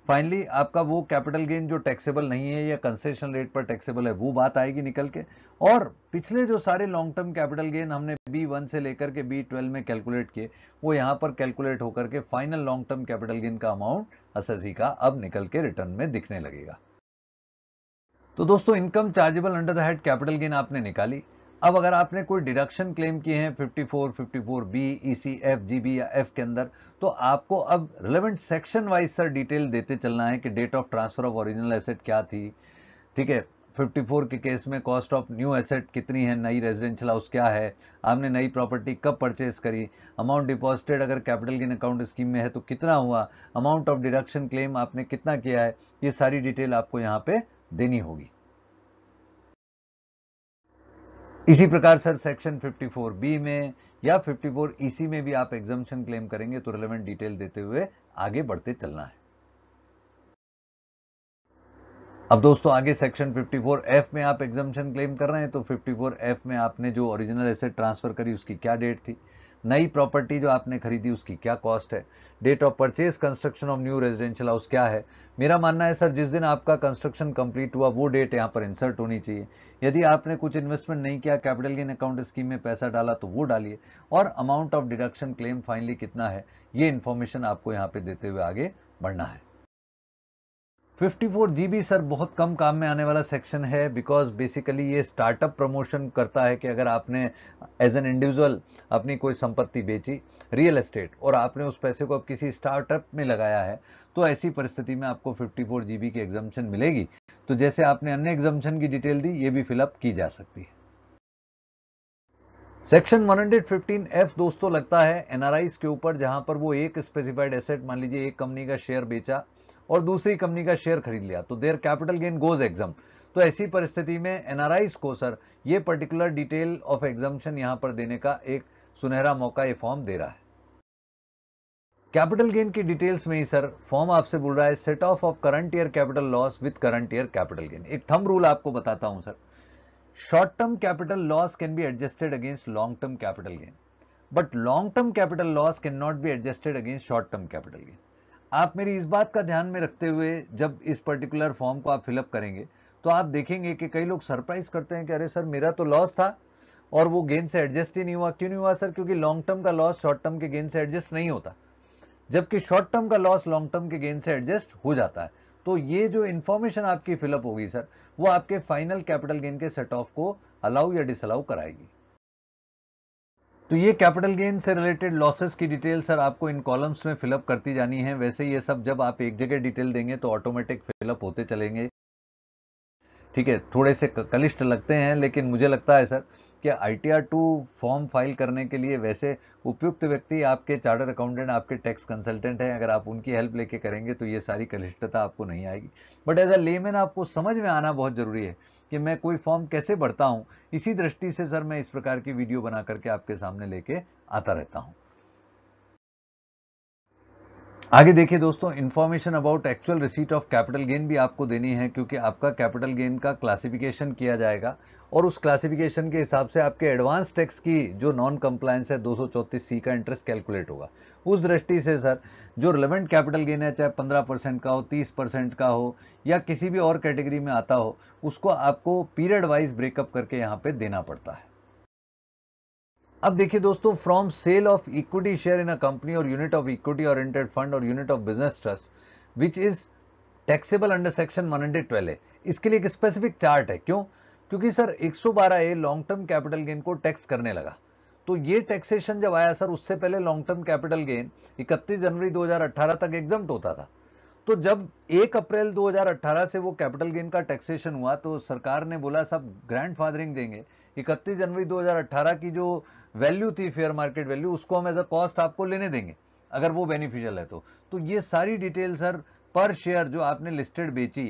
फाइनली आपका वो कैपिटल गेन जो टैक्सेबल नहीं है या कंसेशन रेट पर टैक्सेबल है वो बात आएगी निकल के और पिछले जो सारे लॉन्ग टर्म कैपिटल गेन हमने बी वन से लेकर के बी ट्वेल्व में कैलकुलेट किए वो यहाँ पर कैलकुलेट होकर के final long term capital gain का अमाउंट एस का अब निकल के रिटर्न में दिखने लगेगा तो दोस्तों income chargeable under the head capital gain आपने निकाली अब अगर आपने कोई डिडक्शन क्लेम किए हैं 54, 54 B E C F G B या एफ के अंदर तो आपको अब relevant section wise sir detail देते चलना है कि date of transfer of original asset क्या थी ठीक है 54 के केस में कॉस्ट ऑफ न्यू एसेट कितनी है नई रेजिडेंशियल हाउस क्या है आपने नई प्रॉपर्टी कब परचेज करी अमाउंट डिपॉजिटेड अगर कैपिटल गेन अकाउंट स्कीम में है तो कितना हुआ अमाउंट ऑफ डिडक्शन क्लेम आपने कितना किया है ये सारी डिटेल आपको यहाँ पे देनी होगी इसी प्रकार सर सेक्शन 54 बी में या 54 ईसी e में भी आप एग्जामेशन क्लेम करेंगे तो रिलेवेंट डिटेल देते हुए आगे बढ़ते चलना है अब दोस्तों आगे सेक्शन 54 एफ में आप एग्जामेशन क्लेम कर रहे हैं तो 54 एफ में आपने जो ओरिजिनल एसेट ट्रांसफर करी उसकी क्या डेट थी नई प्रॉपर्टी जो आपने खरीदी उसकी क्या कॉस्ट है date of purchase construction of new residential house क्या है मेरा मानना है सर जिस दिन आपका कंस्ट्रक्शन कंप्लीट हुआ वो डेट यहाँ पर इंसर्ट होनी चाहिए यदि आपने कुछ इन्वेस्टमेंट नहीं किया कैपिटल गेन अकाउंट स्कीम में पैसा डाला तो वो डालिए और amount of deduction claim finally कितना है ये इन्फॉर्मेशन आपको यहाँ पे देते हुए आगे बढ़ना है 54 जीबी सर बहुत कम काम में आने वाला सेक्शन है बिकॉज बेसिकली ये स्टार्टअप प्रमोशन करता है कि अगर आपने एज एन इंडिविजुअल अपनी कोई संपत्ति बेची रियल एस्टेट और आपने उस पैसे को अब किसी स्टार्टअप में लगाया है तो ऐसी परिस्थिति में आपको 54 जीबी की एग्जामेशन मिलेगी तो जैसे आपने अन्य एग्जामेशन की डिटेल दी ये भी फिलअप की जा सकती है सेक्शन 115 एफ दोस्तों लगता है एनआरआईस के ऊपर जहां पर वो एक स्पेसिफाइड एसेट मान लीजिए एक कंपनी का शेयर बेचा और दूसरी कंपनी का शेयर खरीद लिया तो their capital gain goes exempt तो ऐसी परिस्थिति में एनआरआई को सर ये पर्टिकुलर डिटेल ऑफ एग्जामेशन यहां पर देने का एक सुनहरा मौका ये फॉर्म दे रहा है कैपिटल गेन की डिटेल्स में ही सर फॉर्म आपसे बोल रहा है set off of current year capital loss with current year capital gain एक थम रूल आपको बताता हूं sir short term capital loss can be adjusted against long term capital gain but long term capital loss can not be adjusted against short term capital gain आप मेरी इस बात का ध्यान में रखते हुए जब इस पर्टिकुलर फॉर्म को आप फिलअप करेंगे तो आप देखेंगे कि कई लोग सरप्राइज करते हैं कि अरे सर मेरा तो लॉस था और वो गेन से एडजस्ट ही नहीं हुआ क्यों नहीं हुआ सर क्योंकि लॉन्ग टर्म का लॉस शॉर्ट टर्म के गेन से एडजस्ट नहीं होता जबकि शॉर्ट टर्म का लॉस लॉन्ग टर्म के गेन से एडजस्ट हो जाता है तो ये जो इन्फॉर्मेशन आपकी फिलअप होगी सर वो आपके फाइनल कैपिटल गेन के सेट ऑफ को अलाउ या डिसअलाउ कराएगी तो ये कैपिटल गेन से रिलेटेड लॉसेस की डिटेल सर आपको इन कॉलम्स में फिलअप करती जानी है वैसे ये सब जब आप एक जगह डिटेल देंगे तो ऑटोमेटिक फिलअप होते चलेंगे ठीक है थोड़े से कलिष्ट लगते हैं लेकिन मुझे लगता है सर कि I T R two form file करने के लिए वैसे उपयुक्त व्यक्ति आपके चार्टर अकाउंटेंट आपके टैक्स कंसल्टेंट हैं अगर आप उनकी हेल्प लेके करेंगे तो ये सारी कलिष्टता आपको नहीं आएगी बट एज अ लेमैन आपको समझ में आना बहुत ज़रूरी है कि मैं कोई फॉर्म कैसे भरता हूं इसी दृष्टि से सर मैं इस प्रकार की वीडियो बना करके आपके सामने लेके आता रहता हूं आगे देखिए दोस्तों information about actual receipt of capital gain भी आपको देनी है क्योंकि आपका कैपिटल गेन का क्लासिफिकेशन किया जाएगा और उस क्लासिफिकेशन के हिसाब से आपके एडवांस टैक्स की जो नॉन कंप्लायंस है दो सी का इंटरेस्ट कैलकुलेट होगा उस दृष्टि से सर जो रिलेवेंट कैपिटल गेन है चाहे 15 परसेंट का हो 30 परसेंट का हो या किसी भी और कैटेगरी में आता हो उसको आपको पीरियड वाइज ब्रेकअप करके यहाँ पे देना पड़ता है अब देखिए दोस्तों from sale of equity share in a company और unit of equity oriented fund और unit of business trust which is taxable under section twelve है इसके लिए एक स्पेसिफिक चार्ट है क्यों क्योंकि sir 112 A long term capital gain को टैक्स करने लगा तो ये टैक्सेशन जब आया सर उससे पहले लॉन्ग टर्म कैपिटल गेन 31 जनवरी 2018 तक एग्जम्ट होता था तो जब एक अप्रैल 2018 से वो कैपिटल गेन का टैक्सेशन हुआ तो सरकार ने बोला सब ग्रैंड फादरिंग देंगे इकतीस जनवरी 2018 की जो वैल्यू थी फेयर मार्केट वैल्यू उसको हम एज अ कॉस्ट आपको लेने देंगे अगर वो बेनिफिशियल है तो तो ये सारी डिटेल सर पर शेयर जो आपने लिस्टेड बेची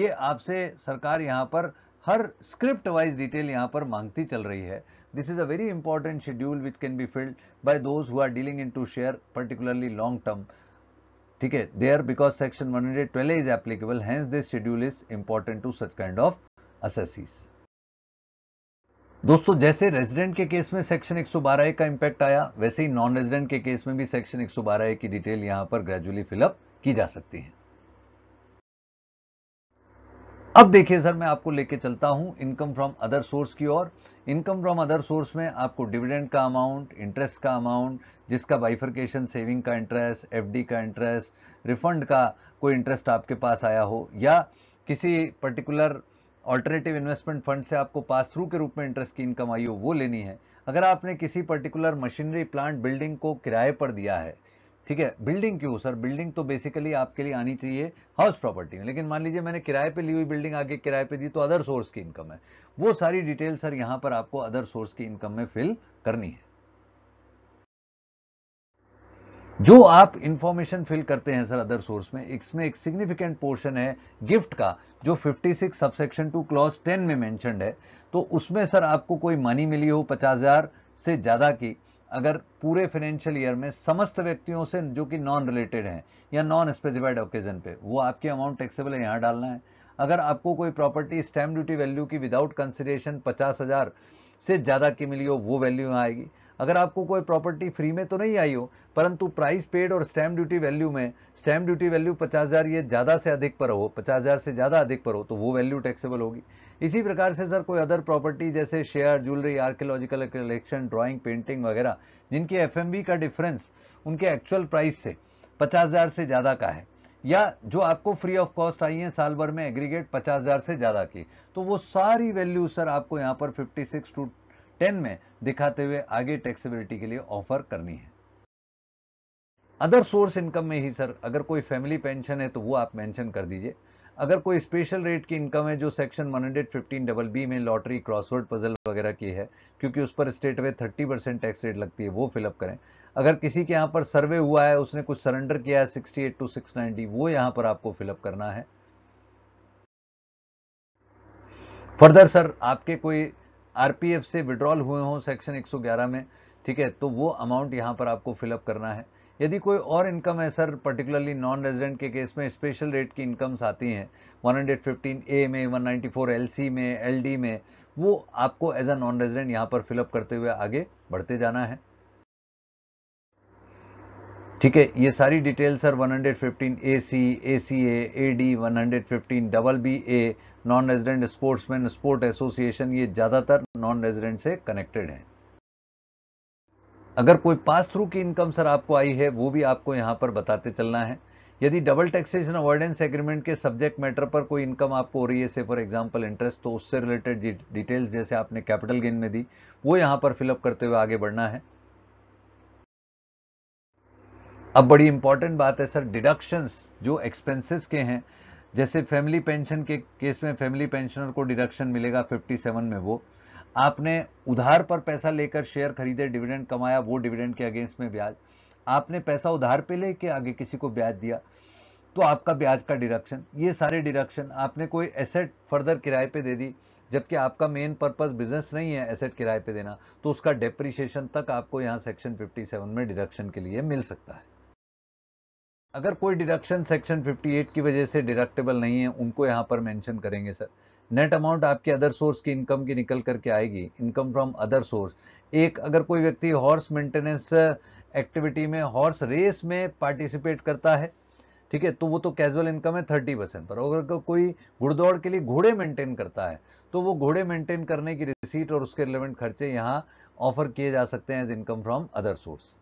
ये आपसे सरकार यहाँ पर हर स्क्रिप्ट वाइज डिटेल यहाँ पर मांगती चल रही है this is a very important schedule which can be filled by those who are dealing in to share particularly long term ठीक है there because section one hundred twelve is applicable hence this schedule is important to such kind of assessees दोस्तों जैसे resident के case में section 112 का impact आया वैसे ही नॉन रेजिडेंट के केस में भी सेक्शन 112 की डिटेल यहां पर ग्रेजुअली फिलअप की जा सकती है अब देखिए सर मैं आपको लेके चलता हूं इनकम फ्रॉम अदर सोर्स की ओर इनकम फ्रॉम अदर सोर्स में आपको डिविडेंड का अमाउंट इंटरेस्ट का अमाउंट जिसका बाइफर्केशन सेविंग का इंटरेस्ट एफडी का इंटरेस्ट रिफंड का कोई इंटरेस्ट आपके पास आया हो या किसी पर्टिकुलर ऑल्टरनेटिव इन्वेस्टमेंट फंड से आपको पास थ्रू के रूप में इंटरेस्ट की इनकम आई हो वो लेनी है अगर आपने किसी पर्टिकुलर मशीनरी प्लांट बिल्डिंग को किराए पर दिया है ठीक है बिल्डिंग क्यों सर बिल्डिंग तो बेसिकली आपके लिए आनी चाहिए हाउस प्रॉपर्टी में लेकिन मान लीजिए मैंने किराए पे ली हुई बिल्डिंग आगे किराए पे दी तो अदर सोर्स की इनकम है वो सारी डिटेल सर यहां पर आपको अदर सोर्स की इनकम में फिल करनी है जो आप इंफॉर्मेशन फिल करते हैं सर अदर सोर्स में इसमें एक सिग्निफिकेंट पोर्शन है गिफ्ट का जो 56 सबसेक्शन टू क्लॉज 10 में मेंशनड है तो उसमें सर आपको कोई मनी मिली हो 50,000 से ज़्यादा की अगर पूरे फाइनेंशियल ईयर में समस्त व्यक्तियों से जो कि नॉन रिलेटेड हैं या नॉन स्पेसिफाइड ओकेजन पे वो आपके अमाउंट टैक्सेबल है यहाँ डालना है अगर आपको कोई प्रॉपर्टी स्टैम्प ड्यूटी वैल्यू की विदाउट कंसिडरेशन पचास हज़ार से ज़्यादा की मिली हो वो वैल्यू यहाँ आएगी अगर आपको कोई प्रॉपर्टी फ्री में तो नहीं आई हो परंतु प्राइस पेड और स्टैम्प ड्यूटी वैल्यू में स्टैम्प ड्यूटी वैल्यू पचास हज़ार ये ज़्यादा से अधिक पर हो पचास हज़ार से ज़्यादा अधिक पर हो तो वो वैल्यू टैक्सेबल होगी इसी प्रकार से सर कोई अदर प्रॉपर्टी जैसे share jewellery archaeological collection drawing painting वगैरह जिनकी एफ का डिफरेंस उनके एक्चुअल प्राइस से पचास से ज़्यादा का है या जो आपको फ्री ऑफ कॉस्ट आई है साल भर में एग्रीगेट पचास हज़ार से ज़्यादा की तो वो सारी वैल्यू सर आपको यहाँ पर फिफ्टी सिक्स टू टेन में दिखाते हुए आगे टैक्सेबिलिटी के लिए ऑफर करनी है अदर सोर्स इनकम में ही सर अगर कोई फैमिली पेंशन है तो वो आप मेंशन कर दीजिए अगर कोई स्पेशल रेट की इनकम है जो सेक्शन 115 डबल बी में लॉटरी क्रॉसवर्ड पजल वगैरह की है क्योंकि उस पर straightaway 30 percent tax rate लगती है वो फिलअप करें अगर किसी के यहाँ पर सर्वे हुआ है उसने कुछ सरेंडर किया है 68 टू 690 वो यहाँ पर आपको फिलअप करना है फर्दर सर आपके कोई आरपीएफ से विड्रॉल हुए हों सेक्शन 111 में ठीक है तो वो अमाउंट यहाँ पर आपको फिलअप करना है यदि कोई और इनकम है सर पर्टिकुलरली नॉन रेजिडेंट के केस में स्पेशल रेट की इनकम्स आती हैं 115 ए में 194 एलसी में एलडी में वो आपको एज अ नॉन रेजिडेंट यहाँ पर फिलअप करते हुए आगे बढ़ते जाना है ठीक है ये सारी detail sir 115 A C A C A A D one double B A non resident sportsman sport association ये ज़्यादातर नॉन रेजिडेंट से कनेक्टेड हैं अगर कोई पास थ्रू की इनकम सर आपको आई है वो भी आपको यहाँ पर बताते चलना है यदि डबल टैक्सेशन अवॉइडेंस एग्रीमेंट के सब्जेक्ट मैटर पर कोई इनकम आपको हो रही है से फॉर एग्जांपल इंटरेस्ट तो उससे रिलेटेड डिटेल्स जैसे आपने कैपिटल गेन में दी वो यहाँ पर फिलअप करते हुए आगे बढ़ना है अब बड़ी इंपॉर्टेंट बात है सर डिडक्शंस जो एक्सपेंसेस के हैं जैसे फैमिली पेंशन के केस में फैमिली पेंशनर को डिडक्शन मिलेगा 57 में वो आपने उधार पर पैसा लेकर शेयर खरीदे डिविडेंड कमाया वो डिविडेंड के अगेंस्ट में ब्याज आपने पैसा उधार पे लेके आगे किसी को ब्याज दिया तो आपका ब्याज का डिडक्शन ये सारे डिडक्शन आपने कोई एसेट फर्दर किराए पे दे दी जबकि आपका मेन पर्पस बिजनेस नहीं है एसेट किराए पे देना तो उसका डेप्रिशिएशन तक आपको यहाँ सेक्शन 57 में डिडक्शन के लिए मिल सकता है अगर कोई डिडक्शन सेक्शन 58 की वजह से डिडक्टेबल नहीं है उनको यहाँ पर मेंशन करेंगे सर नेट अमाउंट आपके अदर सोर्स की इनकम की निकल करके आएगी इनकम फ्रॉम अदर सोर्स एक अगर कोई व्यक्ति हॉर्स मेंटेनेंस एक्टिविटी में हॉर्स रेस में पार्टिसिपेट करता है ठीक है तो वो तो कैजुअल इनकम है थर्टी परसेंट पर अगर कोई घुड़दौड़ के लिए घोड़े मेंटेन करता है तो वो घोड़े मेंटेन करने की रिसीट और उसके रिलेवेंट खर्चे यहाँ ऑफर किए जा सकते हैं as income from other source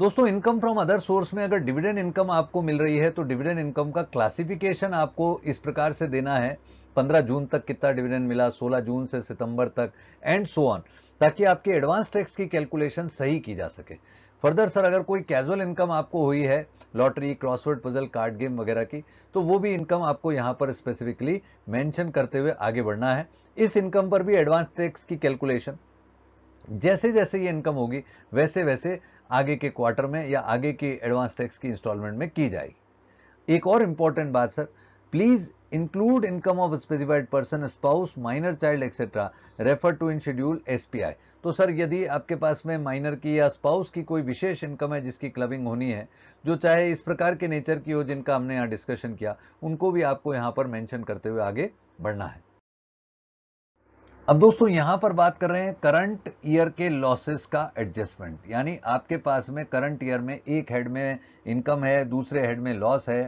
दोस्तों इनकम फ्रॉम अदर सोर्स में अगर डिविडेंड इनकम आपको मिल रही है तो डिविडेंड इनकम का क्लासिफिकेशन आपको इस प्रकार से देना है 15 जून तक कितना डिविडेंड मिला 16 जून से सितंबर तक एंड सो ऑन ताकि आपके एडवांस टैक्स की कैलकुलेशन सही की जा सके फर्दर सर अगर कोई कैजुअल इनकम आपको हुई है lottery crossword puzzle card game वगैरह की तो वो भी इनकम आपको यहां पर स्पेसिफिकली मेंशन करते हुए आगे बढ़ना है इस इनकम पर भी एडवांस टैक्स की कैलकुलेशन जैसे जैसे ये इनकम होगी वैसे वैसे आगे के क्वार्टर में या आगे के एडवांस टैक्स की इंस्टॉलमेंट में की जाएगी एक और इंपॉर्टेंट बात sir please include income of specified person spouse minor child etcetera refer to in schedule SPI तो सर यदि आपके पास में माइनर की या स्पाउस की कोई विशेष इनकम है जिसकी क्लबिंग होनी है जो चाहे इस प्रकार के नेचर की हो जिनका हमने यहाँ डिस्कशन किया उनको भी आपको यहाँ पर मैंशन करते हुए आगे बढ़ना है अब दोस्तों यहां पर बात कर रहे हैं करंट ईयर के लॉसेस का एडजस्टमेंट यानी आपके पास में करंट ईयर में एक हेड में इनकम है दूसरे हेड में लॉस है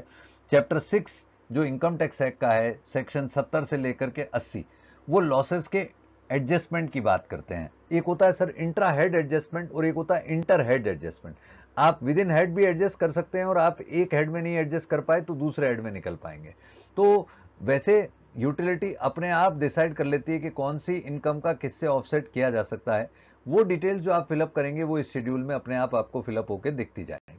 चैप्टर सिक्स जो इनकम टैक्स एक्ट का है सेक्शन सत्तर से लेकर के अस्सी वो लॉसेस के एडजस्टमेंट की बात करते हैं एक होता है सर इंट्रा हेड एडजस्टमेंट और एक होता है इंटर हेड एडजस्टमेंट आप विद इन हेड भी एडजस्ट कर सकते हैं और आप एक हेड में नहीं एडजस्ट कर पाए तो दूसरे हेड में निकल पाएंगे तो वैसे यूटिलिटी अपने आप डिसाइड कर लेती है कि कौन सी इनकम का किससे ऑफसेट किया जा सकता है वो डिटेल्स जो आप फिलअप करेंगे वो इस शेड्यूल में अपने आप आपको फिलअप होकर दिखती जाएंगी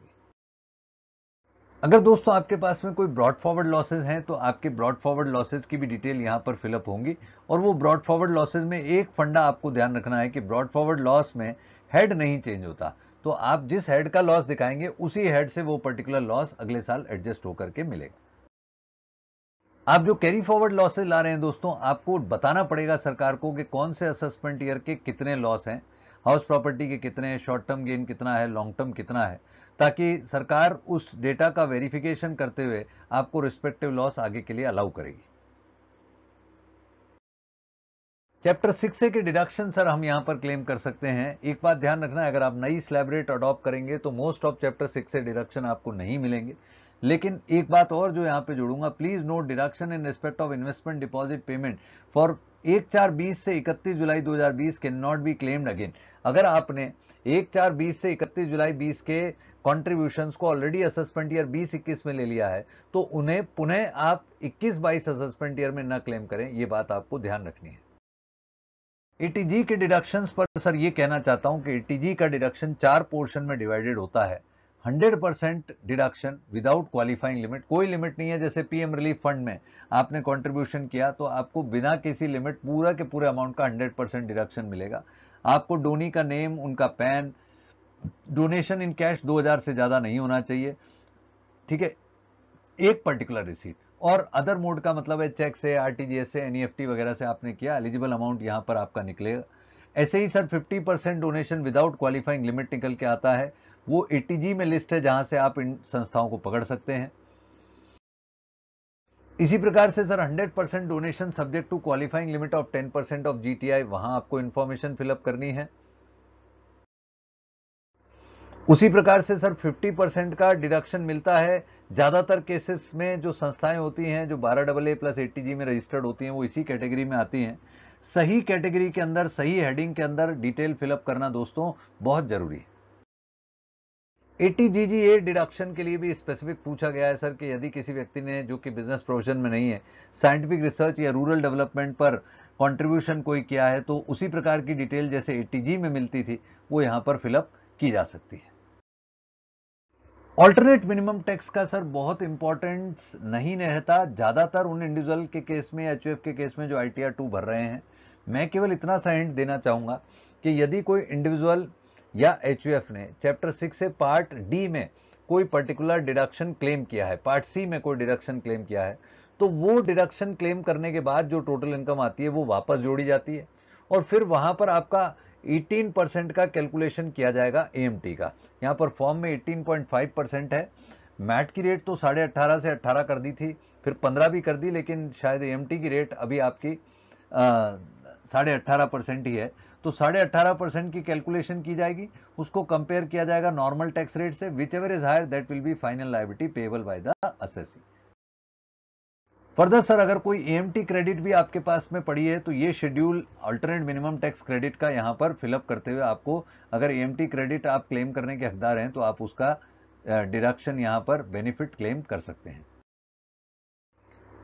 अगर दोस्तों आपके पास में कोई ब्रॉड फॉरवर्ड लॉसेज हैं तो आपके ब्रॉड फॉरवर्ड लॉसेज की भी डिटेल यहाँ पर फिलअप होंगी और वो ब्रॉड फॉरवर्ड लॉसेज में एक फंडा आपको ध्यान रखना है कि ब्रॉड फॉरवर्ड लॉस में हेड नहीं चेंज होता तो आप जिस हेड का लॉस दिखाएंगे उसी हेड से वो पर्टिकुलर लॉस अगले साल एडजस्ट होकर के मिलेगा आप जो कैरी फॉरवर्ड लॉसेज ला रहे हैं दोस्तों आपको बताना पड़ेगा सरकार को कि कौन से असेसमेंट ईयर के कितने लॉस हैं हाउस प्रॉपर्टी के कितने हैं शॉर्ट टर्म गेन कितना है लॉन्ग टर्म कितना है ताकि सरकार उस डेटा का वेरिफिकेशन करते हुए आपको रिस्पेक्टिव लॉस आगे के लिए अलाउ करेगी चैप्टर सिक्स के डिडक्शन सर हम यहां पर क्लेम कर सकते हैं एक बात ध्यान रखना अगर आप नई स्लैबरेट अडॉप्ट करेंगे तो मोस्ट ऑफ चैप्टर सिक्स से डिडक्शन आपको नहीं मिलेंगे लेकिन एक बात और जो यहां पे जोड़ूंगा please note deduction in respect of investment deposit payment for एक चार बीस से इकतीस जुलाई 2020 के नॉट बी क्लेम्ड अगेन अगर आपने एक चार बीस से इकतीस जुलाई 20 के कॉन्ट्रीब्यूशन को ऑलरेडी असेसमेंट ईयर बीस इक्कीस में ले लिया है तो उन्हें पुनः आप इक्कीस बाईस असेसमेंट ईयर में न क्लेम करें यह बात आपको ध्यान रखनी है एटीजी e के डिडक्शंस पर सर ये कहना चाहता हूं कि एटीजी e का डिडक्शन चार पोर्शन में डिवाइडेड होता है 100 percent deduction without qualifying limit कोई लिमिट नहीं है जैसे पीएम रिलीफ फंड में आपने कंट्रीब्यूशन किया तो आपको बिना किसी लिमिट पूरा के पूरे अमाउंट का 100 परसेंट डिडक्शन मिलेगा आपको डोनी का नेम उनका पैन डोनेशन इन कैश 2000 से ज़्यादा नहीं होना चाहिए ठीक है एक पर्टिकुलर रिसीट और अदर मोड का मतलब है चेक से आरटीजीएस से एनईएफटी वगैरह से आपने किया एलिजिबल अमाउंट यहां पर आपका निकलेगा ऐसे ही sir 50 percent donation without qualifying limit निकल के आता है वो एटीजी में लिस्ट है जहां से आप इन संस्थाओं को पकड़ सकते हैं इसी प्रकार से sir 100 percent donation subject to qualifying limit of 10 percent of GTI वहां आपको इंफॉर्मेशन फिलअप करनी है उसी प्रकार से सर 50 परसेंट का डिडक्शन मिलता है ज़्यादातर केसेस में जो संस्थाएं होती हैं जो बारह डबल ए प्लस एटी में रजिस्टर्ड होती हैं वो इसी कैटेगरी में आती हैं सही कैटेगरी के अंदर सही हेडिंग के अंदर डिटेल फिलअप करना दोस्तों बहुत ज़रूरी है एटी जी जी ए डिडक्शन के लिए भी स्पेसिफिक पूछा गया है सर कि यदि किसी व्यक्ति ने जो कि बिजनेस प्रोफेशन में नहीं है साइंटिफिक रिसर्च या रूरल डेवलपमेंट पर कंट्रीब्यूशन कोई किया है तो उसी प्रकार की डिटेल जैसे एटीजी में मिलती थी वो यहां पर फिलअप की जा सकती है ऑल्टरनेट मिनिमम टैक्स का सर बहुत इंपॉर्टेंस नहीं रहता ज़्यादातर उन इंडिविजुअल के केस में एच के केस में जो आई टी भर रहे हैं मैं केवल इतना साइंट देना चाहूंगा कि यदि कोई इंडिविजुअल या एच ने चैप्टर सिक्स से पार्ट डी में कोई पर्टिकुलर डिडक्शन क्लेम किया है पार्ट सी में कोई डिडक्शन क्लेम किया है तो वो डिडक्शन क्लेम करने के बाद जो टोटल इनकम आती है वो वापस जोड़ी जाती है और फिर वहां पर आपका 18 परसेंट का कैलकुलेशन किया जाएगा ए का यहाँ पर फॉर्म में 18.5 परसेंट है मैट की रेट तो साढ़े अट्ठारह से अट्ठारह कर दी थी फिर पंद्रह भी कर दी लेकिन शायद ए की रेट अभी आपकी साढ़े अट्ठारह परसेंट ही है तो साढ़े अट्ठारह परसेंट की कैलकुलेशन की जाएगी उसको कंपेयर किया जाएगा नॉर्मल टैक्स रेट से whichever is higher that will be final liability payable by the assessee further sir अगर कोई एएमटी क्रेडिट भी आपके पास में पड़ी है तो ये schedule alternate minimum tax credit का यहां पर फिलअप करते हुए आपको अगर एएमटी क्रेडिट आप क्लेम करने के हकदार हैं तो आप उसका डिडक्शन यहां पर बेनिफिट क्लेम कर सकते हैं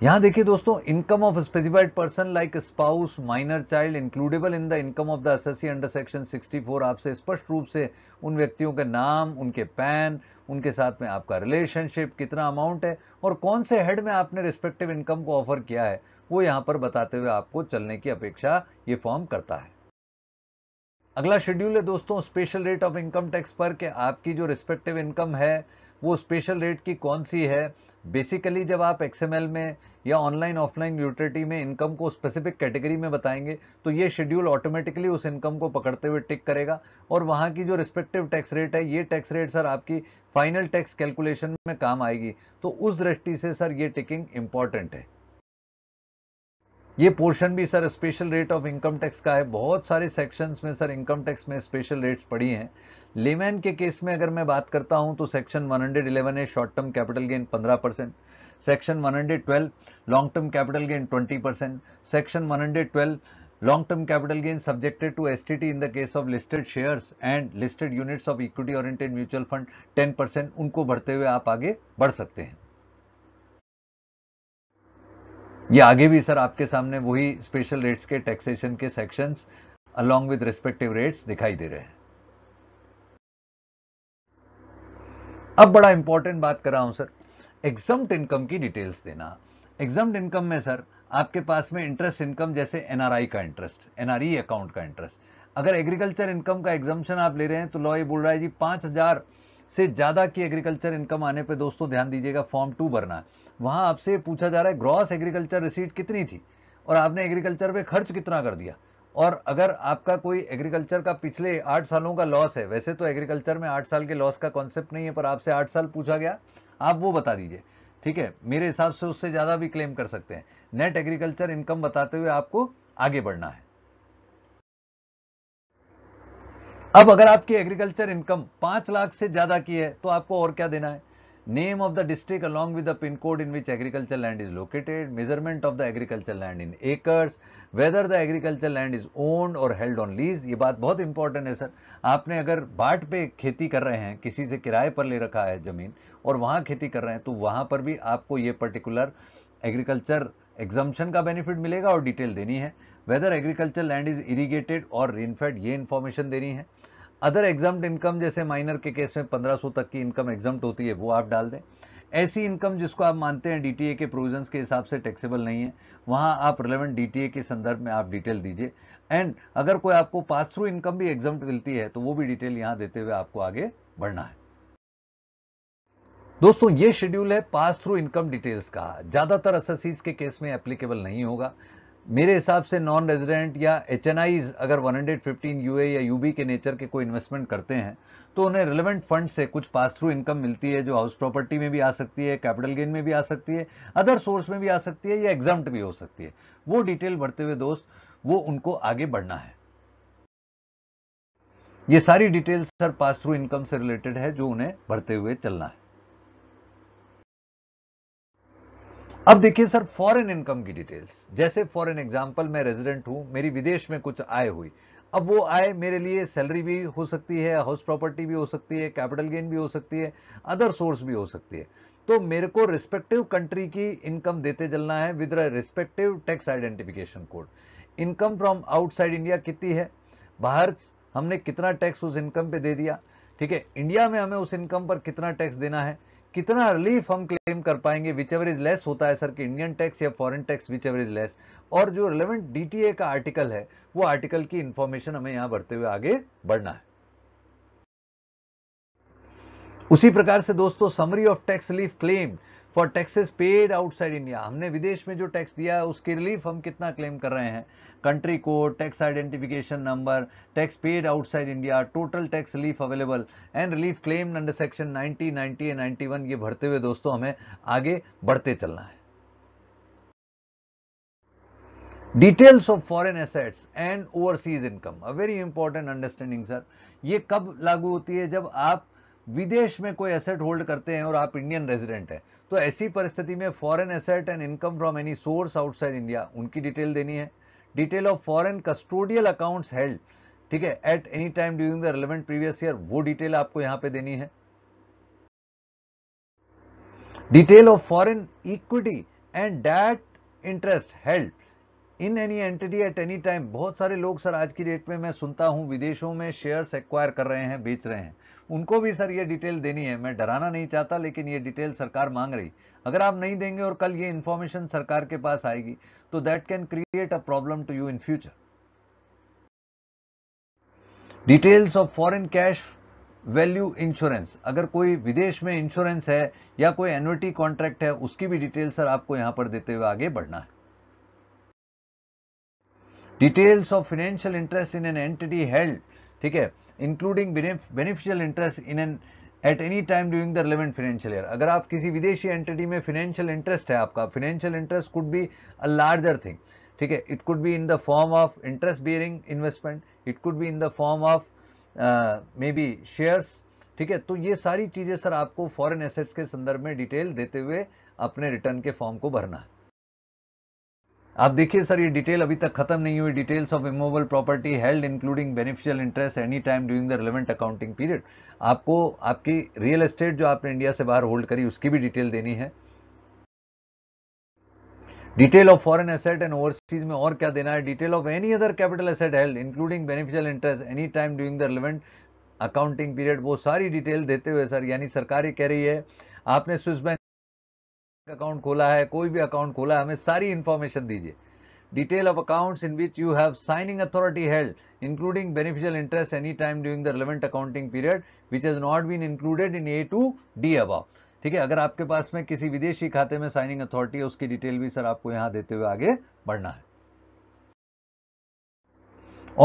यहां देखिए दोस्तों income of specified person like spouse minor child includable in the income of the assessee under section 64 आपसे स्पष्ट रूप से उन व्यक्तियों के नाम उनके पैन उनके साथ में आपका रिलेशनशिप कितना अमाउंट है और कौन से हेड में आपने रिस्पेक्टिव इनकम को ऑफर किया है वो यहां पर बताते हुए आपको चलने की अपेक्षा ये फॉर्म करता है अगला शेड्यूल है दोस्तों special rate of income tax पर के आपकी जो रिस्पेक्टिव इनकम है वो स्पेशल रेट की कौन सी है बेसिकली जब आप एक्सएमएल में या ऑनलाइन ऑफलाइन यूटिलिटी में इनकम को स्पेसिफिक कैटेगरी में बताएंगे तो ये शेड्यूल ऑटोमेटिकली उस इनकम को पकड़ते हुए टिक करेगा और वहाँ की जो रिस्पेक्टिव टैक्स रेट है ये टैक्स रेट सर आपकी फाइनल टैक्स कैलकुलेशन में काम आएगी तो उस दृष्टि से सर ये टिकिंग इंपॉर्टेंट है ये पोर्शन भी sir special rate of income tax का है बहुत सारे सेक्शंस में सर इनकम टैक्स में स्पेशल रेट्स पड़ी हैं लेमैन के केस में अगर मैं बात करता हूं तो सेक्शन वन हंड्रेड इलेवन है शॉर्ट टर्म कैपिटल गेन पंद्रह percent section one hundred twelve long term capital gain twenty percent section one hundred twelve long term capital gain subjected to STT in the case of listed shares and listed units of equity oriented mutual fund ten percent उनको बढ़ते हुए आप आगे बढ़ सकते हैं ये आगे भी सर आपके सामने वही स्पेशल रेट्स के टैक्सेशन के sections along with respective rates दिखाई दे रहे हैं अब बड़ा इंपॉर्टेंट बात कर रहा हूं सर एग्जाम इनकम की डिटेल्स देना एग्जाम इनकम में सर आपके पास में इंटरेस्ट इनकम जैसे एनआरआई का इंटरेस्ट एनआरई अकाउंट का इंटरेस्ट अगर एग्रीकल्चर इनकम का एग्जामेशन आप ले रहे हैं तो लॉ ये बोल रहा है जी पांच हजार से ज्यादा की एग्रीकल्चर इनकम आने पे दोस्तों ध्यान दीजिएगा फॉर्म टू भरना वहां आपसे पूछा जा रहा है ग्रॉस एग्रीकल्चर रिसीट कितनी थी और आपने एग्रीकल्चर पे खर्च कितना कर दिया और अगर आपका कोई एग्रीकल्चर का पिछले आठ सालों का लॉस है वैसे तो एग्रीकल्चर में आठ साल के लॉस का कॉन्सेप्ट नहीं है पर आपसे आठ साल पूछा गया आप वो बता दीजिए ठीक है मेरे हिसाब से उससे ज़्यादा भी क्लेम कर सकते हैं नेट एग्रीकल्चर इनकम बताते हुए आपको आगे बढ़ना है अब अगर आपकी एग्रीकल्चर इनकम पांच लाख से ज्यादा की है तो आपको और क्या देना है name of the district along with the pin code in which agricultural land is located, measurement of the agricultural land in acres, whether the agricultural land is owned or held on lease. ye baat bahut important है sir आपने अगर बाट पे खेती कर रहे हैं किसी से किराए पर ले रखा है ज़मीन और वहाँ खेती कर रहे हैं तो वहाँ पर भी आपको ये पर्टिकुलर एग्रीकल्चर एग्जाम्शन का बेनिफिट मिलेगा और डिटेल देनी है whether agriculture land is irrigated और rainfed ye information deni hai other exempt income जैसे माइनर के केस में 1500 तक की इनकम एग्जाम होती है वो आप डाल दें ऐसी इनकम जिसको आप मानते हैं डीटीए के प्रोविजंस के हिसाब से टैक्सेबल नहीं है वहां आप रिलेवेंट डीटीए के संदर्भ में आप डिटेल दीजिए एंड अगर कोई आपको पास थ्रू इनकम भी एग्जाम मिलती है तो वो भी डिटेल यहां देते हुए आपको आगे बढ़ना है दोस्तों ये शेड्यूल है पास थ्रू इनकम डिटेल्स का ज्यादातर एसएससीज के केस में एप्लीकेबल नहीं होगा मेरे हिसाब से नॉन रेजिडेंट या एच अगर 115 हंड्रेड या यूबी के नेचर के कोई इन्वेस्टमेंट करते हैं तो उन्हें रिलेवेंट फंड से कुछ पास थ्रू इनकम मिलती है जो हाउस प्रॉपर्टी में भी आ सकती है कैपिटल गेन में भी आ सकती है अदर सोर्स में भी आ सकती है या एग्जाम भी हो सकती है वो डिटेल बढ़ते हुए दोस्त वो उनको आगे बढ़ना है ये सारी detail sir pass through income से रिलेटेड है जो उन्हें बढ़ते हुए चलना है अब देखिए सर फॉरेन इनकम की डिटेल्स जैसे फॉर एन एग्जाम्पल मैं रेजिडेंट हूं मेरी विदेश में कुछ आय हुई अब वो आय मेरे लिए सैलरी भी हो सकती है हाउस प्रॉपर्टी भी हो सकती है कैपिटल गेन भी हो सकती है अदर सोर्स भी हो सकती है तो मेरे को रिस्पेक्टिव कंट्री की इनकम देते चलना है with respective tax identification code income from outside India कितनी है बाहर हमने कितना टैक्स उस इनकम पे दे दिया ठीक है इंडिया में हमें उस इनकम पर कितना टैक्स देना है कितना रिलीफ हम क्लेम कर पाएंगे विच एवर इज लेस होता है सर कि इंडियन टैक्स या foreign tax whichever is less और जो रिलेवेंट डीटीए का आर्टिकल है वो आर्टिकल की इंफॉर्मेशन हमें यहां बढ़ते हुए आगे बढ़ना है उसी प्रकार से दोस्तों summary of tax relief claim for taxes paid outside India हमने विदेश में जो टैक्स दिया है उसकी रिलीफ हम कितना क्लेम कर रहे हैं country code tax identification number tax paid outside India total tax relief available and relief claim under section 90, 90 and 91 ये भरते हुए दोस्तों हमें आगे बढ़ते चलना है details of foreign assets and overseas income a very important understanding sir ये कब लागू होती है जब आप विदेश में कोई एसेट होल्ड करते हैं और आप इंडियन रेजिडेंट हैं तो ऐसी परिस्थिति में foreign asset and income from any source outside India उनकी डिटेल देनी है detail of foreign custodial accounts held ठीक है at any time during the relevant previous year वो डिटेल आपको यहां पे देनी है detail of foreign equity and debt interest held in any entity at any time बहुत सारे लोग सर आज की डेट में मैं सुनता हूं विदेशों में शेयर्स एक्वायर कर रहे हैं बेच रहे हैं उनको भी सर ये डिटेल देनी है मैं डराना नहीं चाहता लेकिन ये डिटेल सरकार मांग रही अगर आप नहीं देंगे और कल ये इंफॉर्मेशन सरकार के पास आएगी तो that can create a problem to you in future details of foreign cash value insurance अगर कोई विदेश में इंश्योरेंस है या कोई एनुअटी कॉन्ट्रैक्ट है उसकी भी डिटेल सर आपको यहां पर देते हुए आगे बढ़ना है details of financial interest in an entity held ठीक है including beneficial interest in an at any time during the relevant financial year अगर आप किसी विदेशी एंटिटी में फाइनेंशियल इंटरेस्ट है आपका financial interest could be a larger thing ठीक है it could be in the form of interest bearing investment it could be in the form of may be shares ठीक है तो ये सारी चीज़ें सर आपको फॉरेन एसेट्स के संदर्भ में डिटेल देते हुए अपने रिटर्न के फॉर्म को भरना है आप देखिए सर ये डिटेल अभी तक खत्म नहीं हुई details of immovable property held including beneficial interest any time during the relevant accounting period आपको आपकी रियल एस्टेट जो आपने इंडिया से बाहर होल्ड करी उसकी भी डिटेल देनी है detail of foreign asset and overseas में और क्या देना है detail of any other capital asset held including beneficial interest any time during the relevant accounting period वो सारी डिटेल देते हुए सर यानी सरकार ये कह रही है आपने स्विस बैंक अकाउंट खोला है कोई भी अकाउंट खोला है हमें सारी इंफॉर्मेशन दीजिए detail of accounts in which you have signing authority held including beneficial interest any time during the relevant accounting period which is not been included in A to D above ठीक है अगर आपके पास में किसी विदेशी खाते में साइनिंग अथॉरिटी है उसकी डिटेल भी सर आपको यहां देते हुए आगे बढ़ना है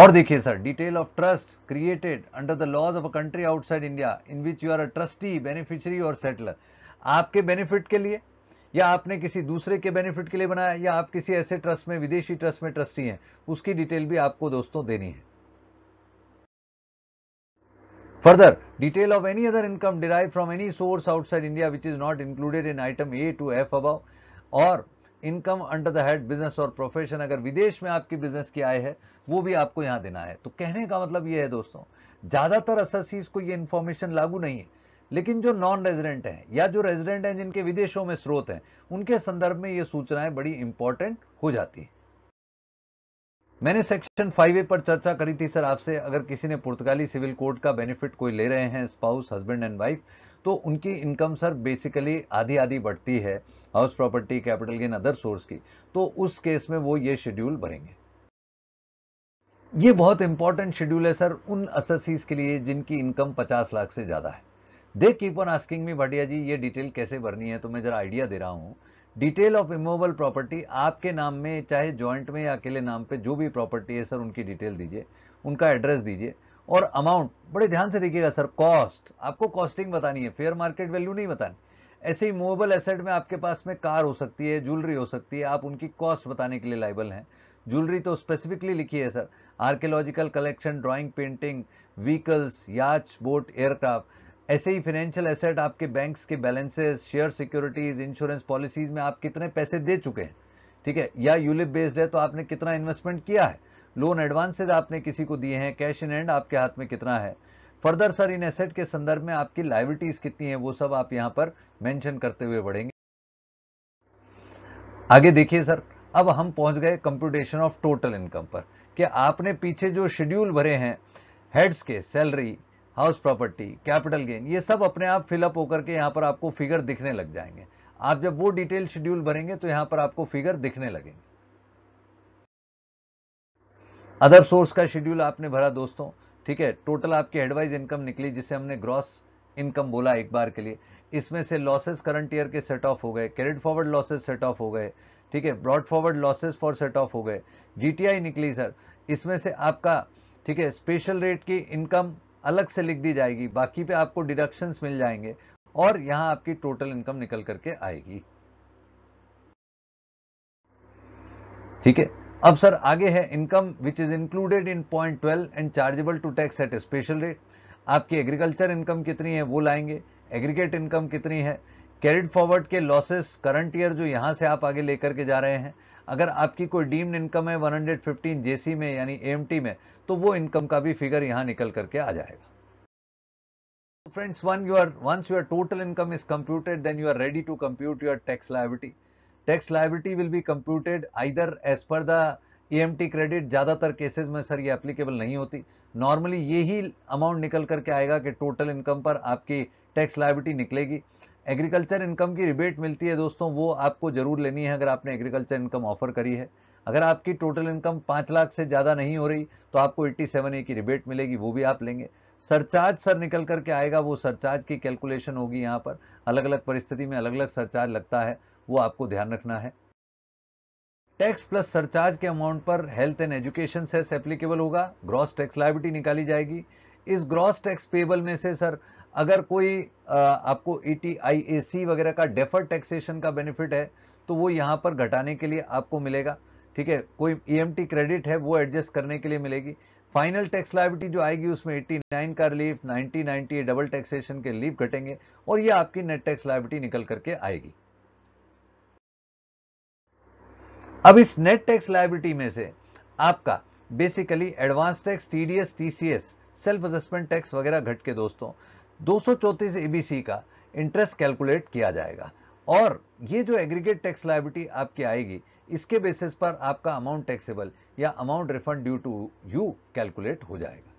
और देखिए sir detail of trust created under the laws of a country outside India in which you are a trustee beneficiary और सेटलर आपके बेनिफिट के लिए या आपने किसी दूसरे के बेनिफिट के लिए बनाया या आप किसी ऐसे ट्रस्ट में विदेशी ट्रस्ट में ट्रस्टी हैं उसकी डिटेल भी आपको दोस्तों देनी है further detail of any other income derive from any source outside India which is not included in item A to F अब और income under the head business और प्रोफेशन अगर विदेश में आपकी बिजनेस की आय है वो भी आपको यहां देना है तो कहने का मतलब यह है दोस्तों ज्यादातर असर को यह इंफॉर्मेशन लागू नहीं है लेकिन जो नॉन रेजिडेंट हैं या जो रेजिडेंट हैं जिनके विदेशों में स्रोत हैं उनके संदर्भ में ये सूचनाएं बड़ी इंपॉर्टेंट हो जाती है मैंने सेक्शन फाइव ए पर चर्चा करी थी सर आपसे अगर किसी ने पुर्तगाली सिविल कोड का बेनिफिट कोई ले रहे हैं स्पाउस हस्बैंड एंड वाइफ तो उनकी इनकम सर बेसिकली आधी आधी बढ़ती है house property capital gain other source की तो उस केस में वो ये शेड्यूल भरेंगे ये बहुत इंपॉर्टेंट शेड्यूल है सर उन अससीज के लिए जिनकी इनकम 50 लाख से ज्यादा है they keep on asking me Bhatia ji ये डिटेल कैसे भरनी है तो मैं जरा आइडिया दे रहा हूँ डिटेल ऑफ इमोबल प्रॉपर्टी आपके नाम में चाहे जॉइंट में या अकेले नाम पे जो भी प्रॉपर्टी है सर उनकी डिटेल दीजिए उनका एड्रेस दीजिए और अमाउंट बड़े ध्यान से देखिएगा सर कॉस्ट आपको कॉस्टिंग बतानी है फेयर मार्केट वैल्यू नहीं बतानी ऐसे ही मूवेबल एसेट में आपके पास में कार हो सकती है ज्वेलरी हो सकती है आप उनकी कॉस्ट बताने के लिए लाइबल हैं ज्वेलरी तो स्पेसिफिकली लिखी है sir archaeological collection drawing painting vehicles yacht boat aircraft ऐसे ही फाइनेंशियल एसेट आपके बैंक्स के balances share securities insurance policies में आप कितने पैसे दे चुके हैं ठीक है या यूलिप बेस्ड है तो आपने कितना इन्वेस्टमेंट किया है लोन एडवांसेज आपने किसी को दिए हैं कैश इन हैंड आपके हाथ में कितना है फर्दर सर इन एसेट के संदर्भ में आपकी लाइबिलिटीज कितनी है वो सब आप यहां पर मेंशन करते हुए बढ़ेंगे आगे देखिए सर अब हम पहुंच गए कंप्यूटेशन ऑफ टोटल इनकम पर कि आपने पीछे जो शेड्यूल भरे हैं हेड्स के salary house property capital gain ये सब अपने आप फिलअप होकर के यहाँ पर आपको फिगर दिखने लग जाएंगे आप जब वो डिटेल शेड्यूल भरेंगे तो यहाँ पर आपको फिगर दिखने लगेंगे अदर सोर्स का शेड्यूल आपने भरा दोस्तों ठीक है टोटल आपकी एडवाइज इनकम निकली जिसे हमने ग्रॉस इनकम बोला एक बार के लिए इसमें से लॉसेस करंट ईयर के सेट ऑफ हो गए credit forward losses set off हो गए ठीक है brought forward losses for set off हो गए जीटीआई निकली सर इसमें से आपका ठीक है स्पेशल रेट की इनकम अलग से लिख दी जाएगी बाकी पे आपको डिडक्शन मिल जाएंगे और यहां आपकी टोटल इनकम निकल करके आएगी ठीक है अब सर आगे है income which is included in point twelve and chargeable to tax at special rate आपकी एग्रीकल्चर इनकम कितनी है वो लाएंगे एग्रीगेट इनकम कितनी है कैरिड फॉरवर्ड के लॉसेस करंट ईयर जो यहां से आप आगे लेकर के जा रहे हैं अगर आपकी कोई डीम्ड इनकम है वन हंड्रेड फिफ्टीन जेसी में यानी एम में तो वो इनकम का भी फिगर यहां निकल करके आ जाएगा friends one you are once your total income is computed then you are ready to compute your tax liability tax liability will be computed either as per the M credit ज्यादातर cases में sir यह applicable नहीं होती normally यही amount निकल करके आएगा कि टोटल इनकम पर आपकी टैक्स लाइबिलिटी निकलेगी एग्रीकल्चर इनकम की रिबेट मिलती है दोस्तों वो आपको जरूर लेनी है अगर आपने एग्रीकल्चर इनकम ऑफर करी है अगर आपकी टोटल इनकम पाँच लाख से ज़्यादा नहीं हो रही तो आपको एट्टी सेवन ए की रिबेट मिलेगी वो भी आप लेंगे सरचार्ज सर निकल करके आएगा वो सरचार्ज की कैलकुलेशन होगी यहाँ पर अलग अलग परिस्थिति में अलग अलग सरचार्ज लगता है वो आपको ध्यान रखना है टैक्स प्लस सरचार्ज के अमाउंट पर health and education cess applicable होगा ग्रॉस टैक्स लाइबिलिटी निकाली जाएगी इस ग्रॉस टैक्स पेबल में से सर अगर कोई आपको ई e टी वगैरह का डेफर टैक्सेशन का बेनिफिट है तो वो यहाँ पर घटाने के लिए आपको मिलेगा ठीक है कोई ई e क्रेडिट है वो एडजस्ट करने के लिए मिलेगी फाइनल टैक्स लाइबिलिटी जो आएगी उसमें 89 का रिलीफ 90 90 डबल टैक्सेशन के रिलीफ घटेंगे और ये आपकी नेट टैक्स लाइबिलिटी निकल करके आएगी अब इस नेट टैक्स लाइबिलिटी में से आपका basically advance tax TDS TCS self adjustment tax वगैरह घट के दोस्तों दो सौ एबीसी का इंटरेस्ट कैलकुलेट किया जाएगा और ये जो एग्रीगेट टैक्स लाइबिलिटी आपकी आएगी इसके बेसिस पर आपका अमाउंट टैक्सेबल या amount refund due to you calculate हो जाएगा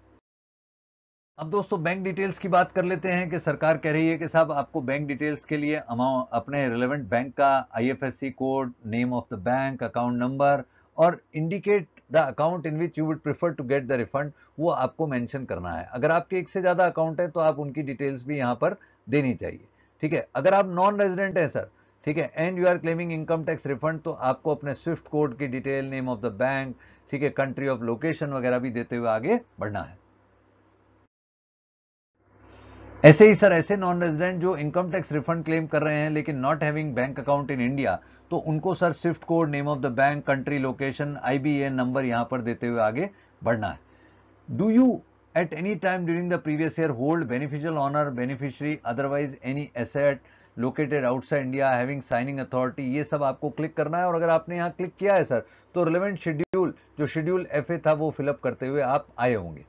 अब दोस्तों बैंक डिटेल्स की बात कर लेते हैं कि सरकार कह रही है कि साहब आपको बैंक डिटेल्स के लिए अमाउंट अपने रिलेवेंट बैंक का IFSC code name of the bank account number और indicate the account in which you would prefer to get the refund वो आपको मेंशन करना है अगर आपके एक से ज़्यादा अकाउंट है तो आप उनकी डिटेल्स भी यहाँ पर देनी चाहिए ठीक है अगर आप नॉन रेजिडेंट हैं सर ठीक है and you are claiming income tax refund तो आपको अपने स्विफ्ट कोड की detail name of the bank ठीक है कंट्री ऑफ लोकेशन वगैरह भी देते हुए आगे बढ़ना है ऐसे ही सर ऐसे नॉन रेजिडेंट जो इनकम टैक्स रिफंड क्लेम कर रहे हैं लेकिन not having bank account in India तो उनको sir swift code name of the bank country location IBN number यहां पर देते हुए आगे बढ़ना है do you at any time during the previous year hold beneficial owner beneficiary otherwise any asset located outside India having signing authority ये सब आपको क्लिक करना है और अगर आपने यहाँ क्लिक किया है सर तो रिलेवेंट शेड्यूल जो शेड्यूल एफ था वो फिलअप करते हुए आप आए होंगे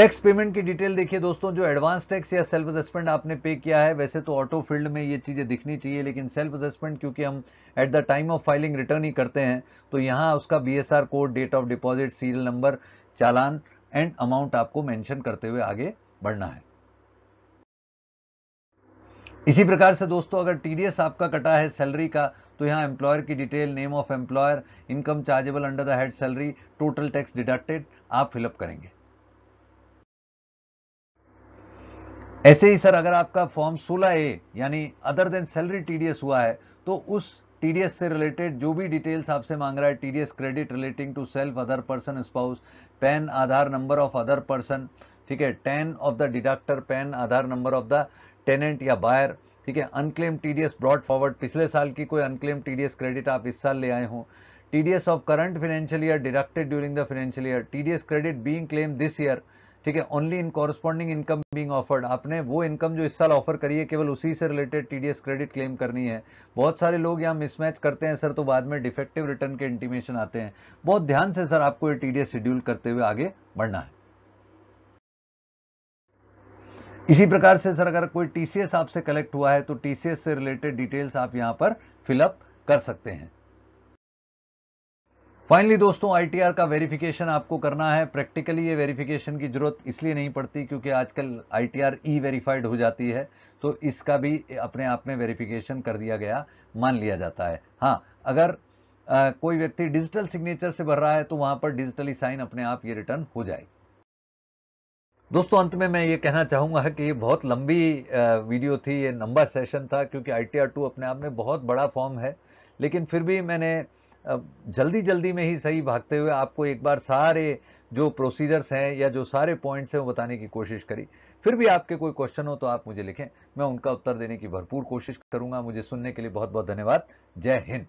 टैक्स पेमेंट की डिटेल देखिए दोस्तों जो एडवांस टैक्स या सेल्फ असेसमेंट आपने पे किया है वैसे तो ऑटो फील्ड में ये चीज़ें दिखनी चाहिए लेकिन सेल्फ असेसमेंट क्योंकि हम at the time of filing return ही करते हैं तो यहां उसका BSR code date of deposit serial number challan and amount आपको मेंशन करते हुए आगे बढ़ना है इसी प्रकार से दोस्तों अगर टीडीएस आपका कटा है सैलरी का तो यहां एम्प्लॉयर की detail name of employer income chargeable under the head salary total tax deducted आप फिलअप करेंगे ऐसे ही सर अगर आपका फॉर्म 16 ए यानी अदर देन सैलरी टीडीएस हुआ है तो उस टीडीएस से रिलेटेड जो भी डिटेल्स आपसे मांग रहा है TDS credit relating to self other person spouse PAN Aadhaar number of other person ठीक है TAN of the deductor PAN Aadhaar number of the tenant या बायर ठीक है अनक्लेम टीडीएस ब्रॉड फॉरवर्ड पिछले साल की कोई अनक्लेम टीडीएस क्रेडिट आप इस साल ले आए हो TDS of current financial year deducted during the financial year TDS credit being claim this year ठीक है only in corresponding income being offered आपने वो इनकम जो इस साल ऑफर करी है केवल उसी से रिलेटेड टीडीएस क्रेडिट क्लेम करनी है बहुत सारे लोग यहां मिसमैच करते हैं सर तो बाद में डिफेक्टिव रिटर्न के इंटीमेशन आते हैं बहुत ध्यान से सर आपको ये टीडीएस शेड्यूल करते हुए आगे बढ़ना है इसी प्रकार से सर अगर कोई टीसीएस आपसे कलेक्ट हुआ है तो टीसीएस से रिलेटेड डिटेल्स आप यहां पर फिलअप कर सकते हैं फाइनली दोस्तों आईटीआर का वेरिफिकेशन आपको करना है प्रैक्टिकली ये वेरिफिकेशन की जरूरत इसलिए नहीं पड़ती क्योंकि आजकल आईटीआर ई वेरीफाइड हो जाती है तो इसका भी अपने आप में वेरिफिकेशन कर दिया गया मान लिया जाता है हाँ अगर आ, कोई व्यक्ति डिजिटल सिग्नेचर से भर रहा है तो वहां पर डिजिटली साइन अपने आप ये रिटर्न हो जाए दोस्तों अंत में मैं ये कहना चाहूंगा कि ये बहुत लंबी वीडियो थी ये लंबा सेशन था क्योंकि आई टी अपने आप में बहुत बड़ा फॉर्म है लेकिन फिर भी मैंने जल्दी जल्दी में ही सही भागते हुए आपको एक बार सारे जो प्रोसीजर्स हैं या जो सारे पॉइंट्स हैं वो बताने की कोशिश करी फिर भी आपके कोई क्वेश्चन हो तो आप मुझे लिखें मैं उनका उत्तर देने की भरपूर कोशिश करूंगा मुझे सुनने के लिए बहुत बहुत धन्यवाद जय हिंद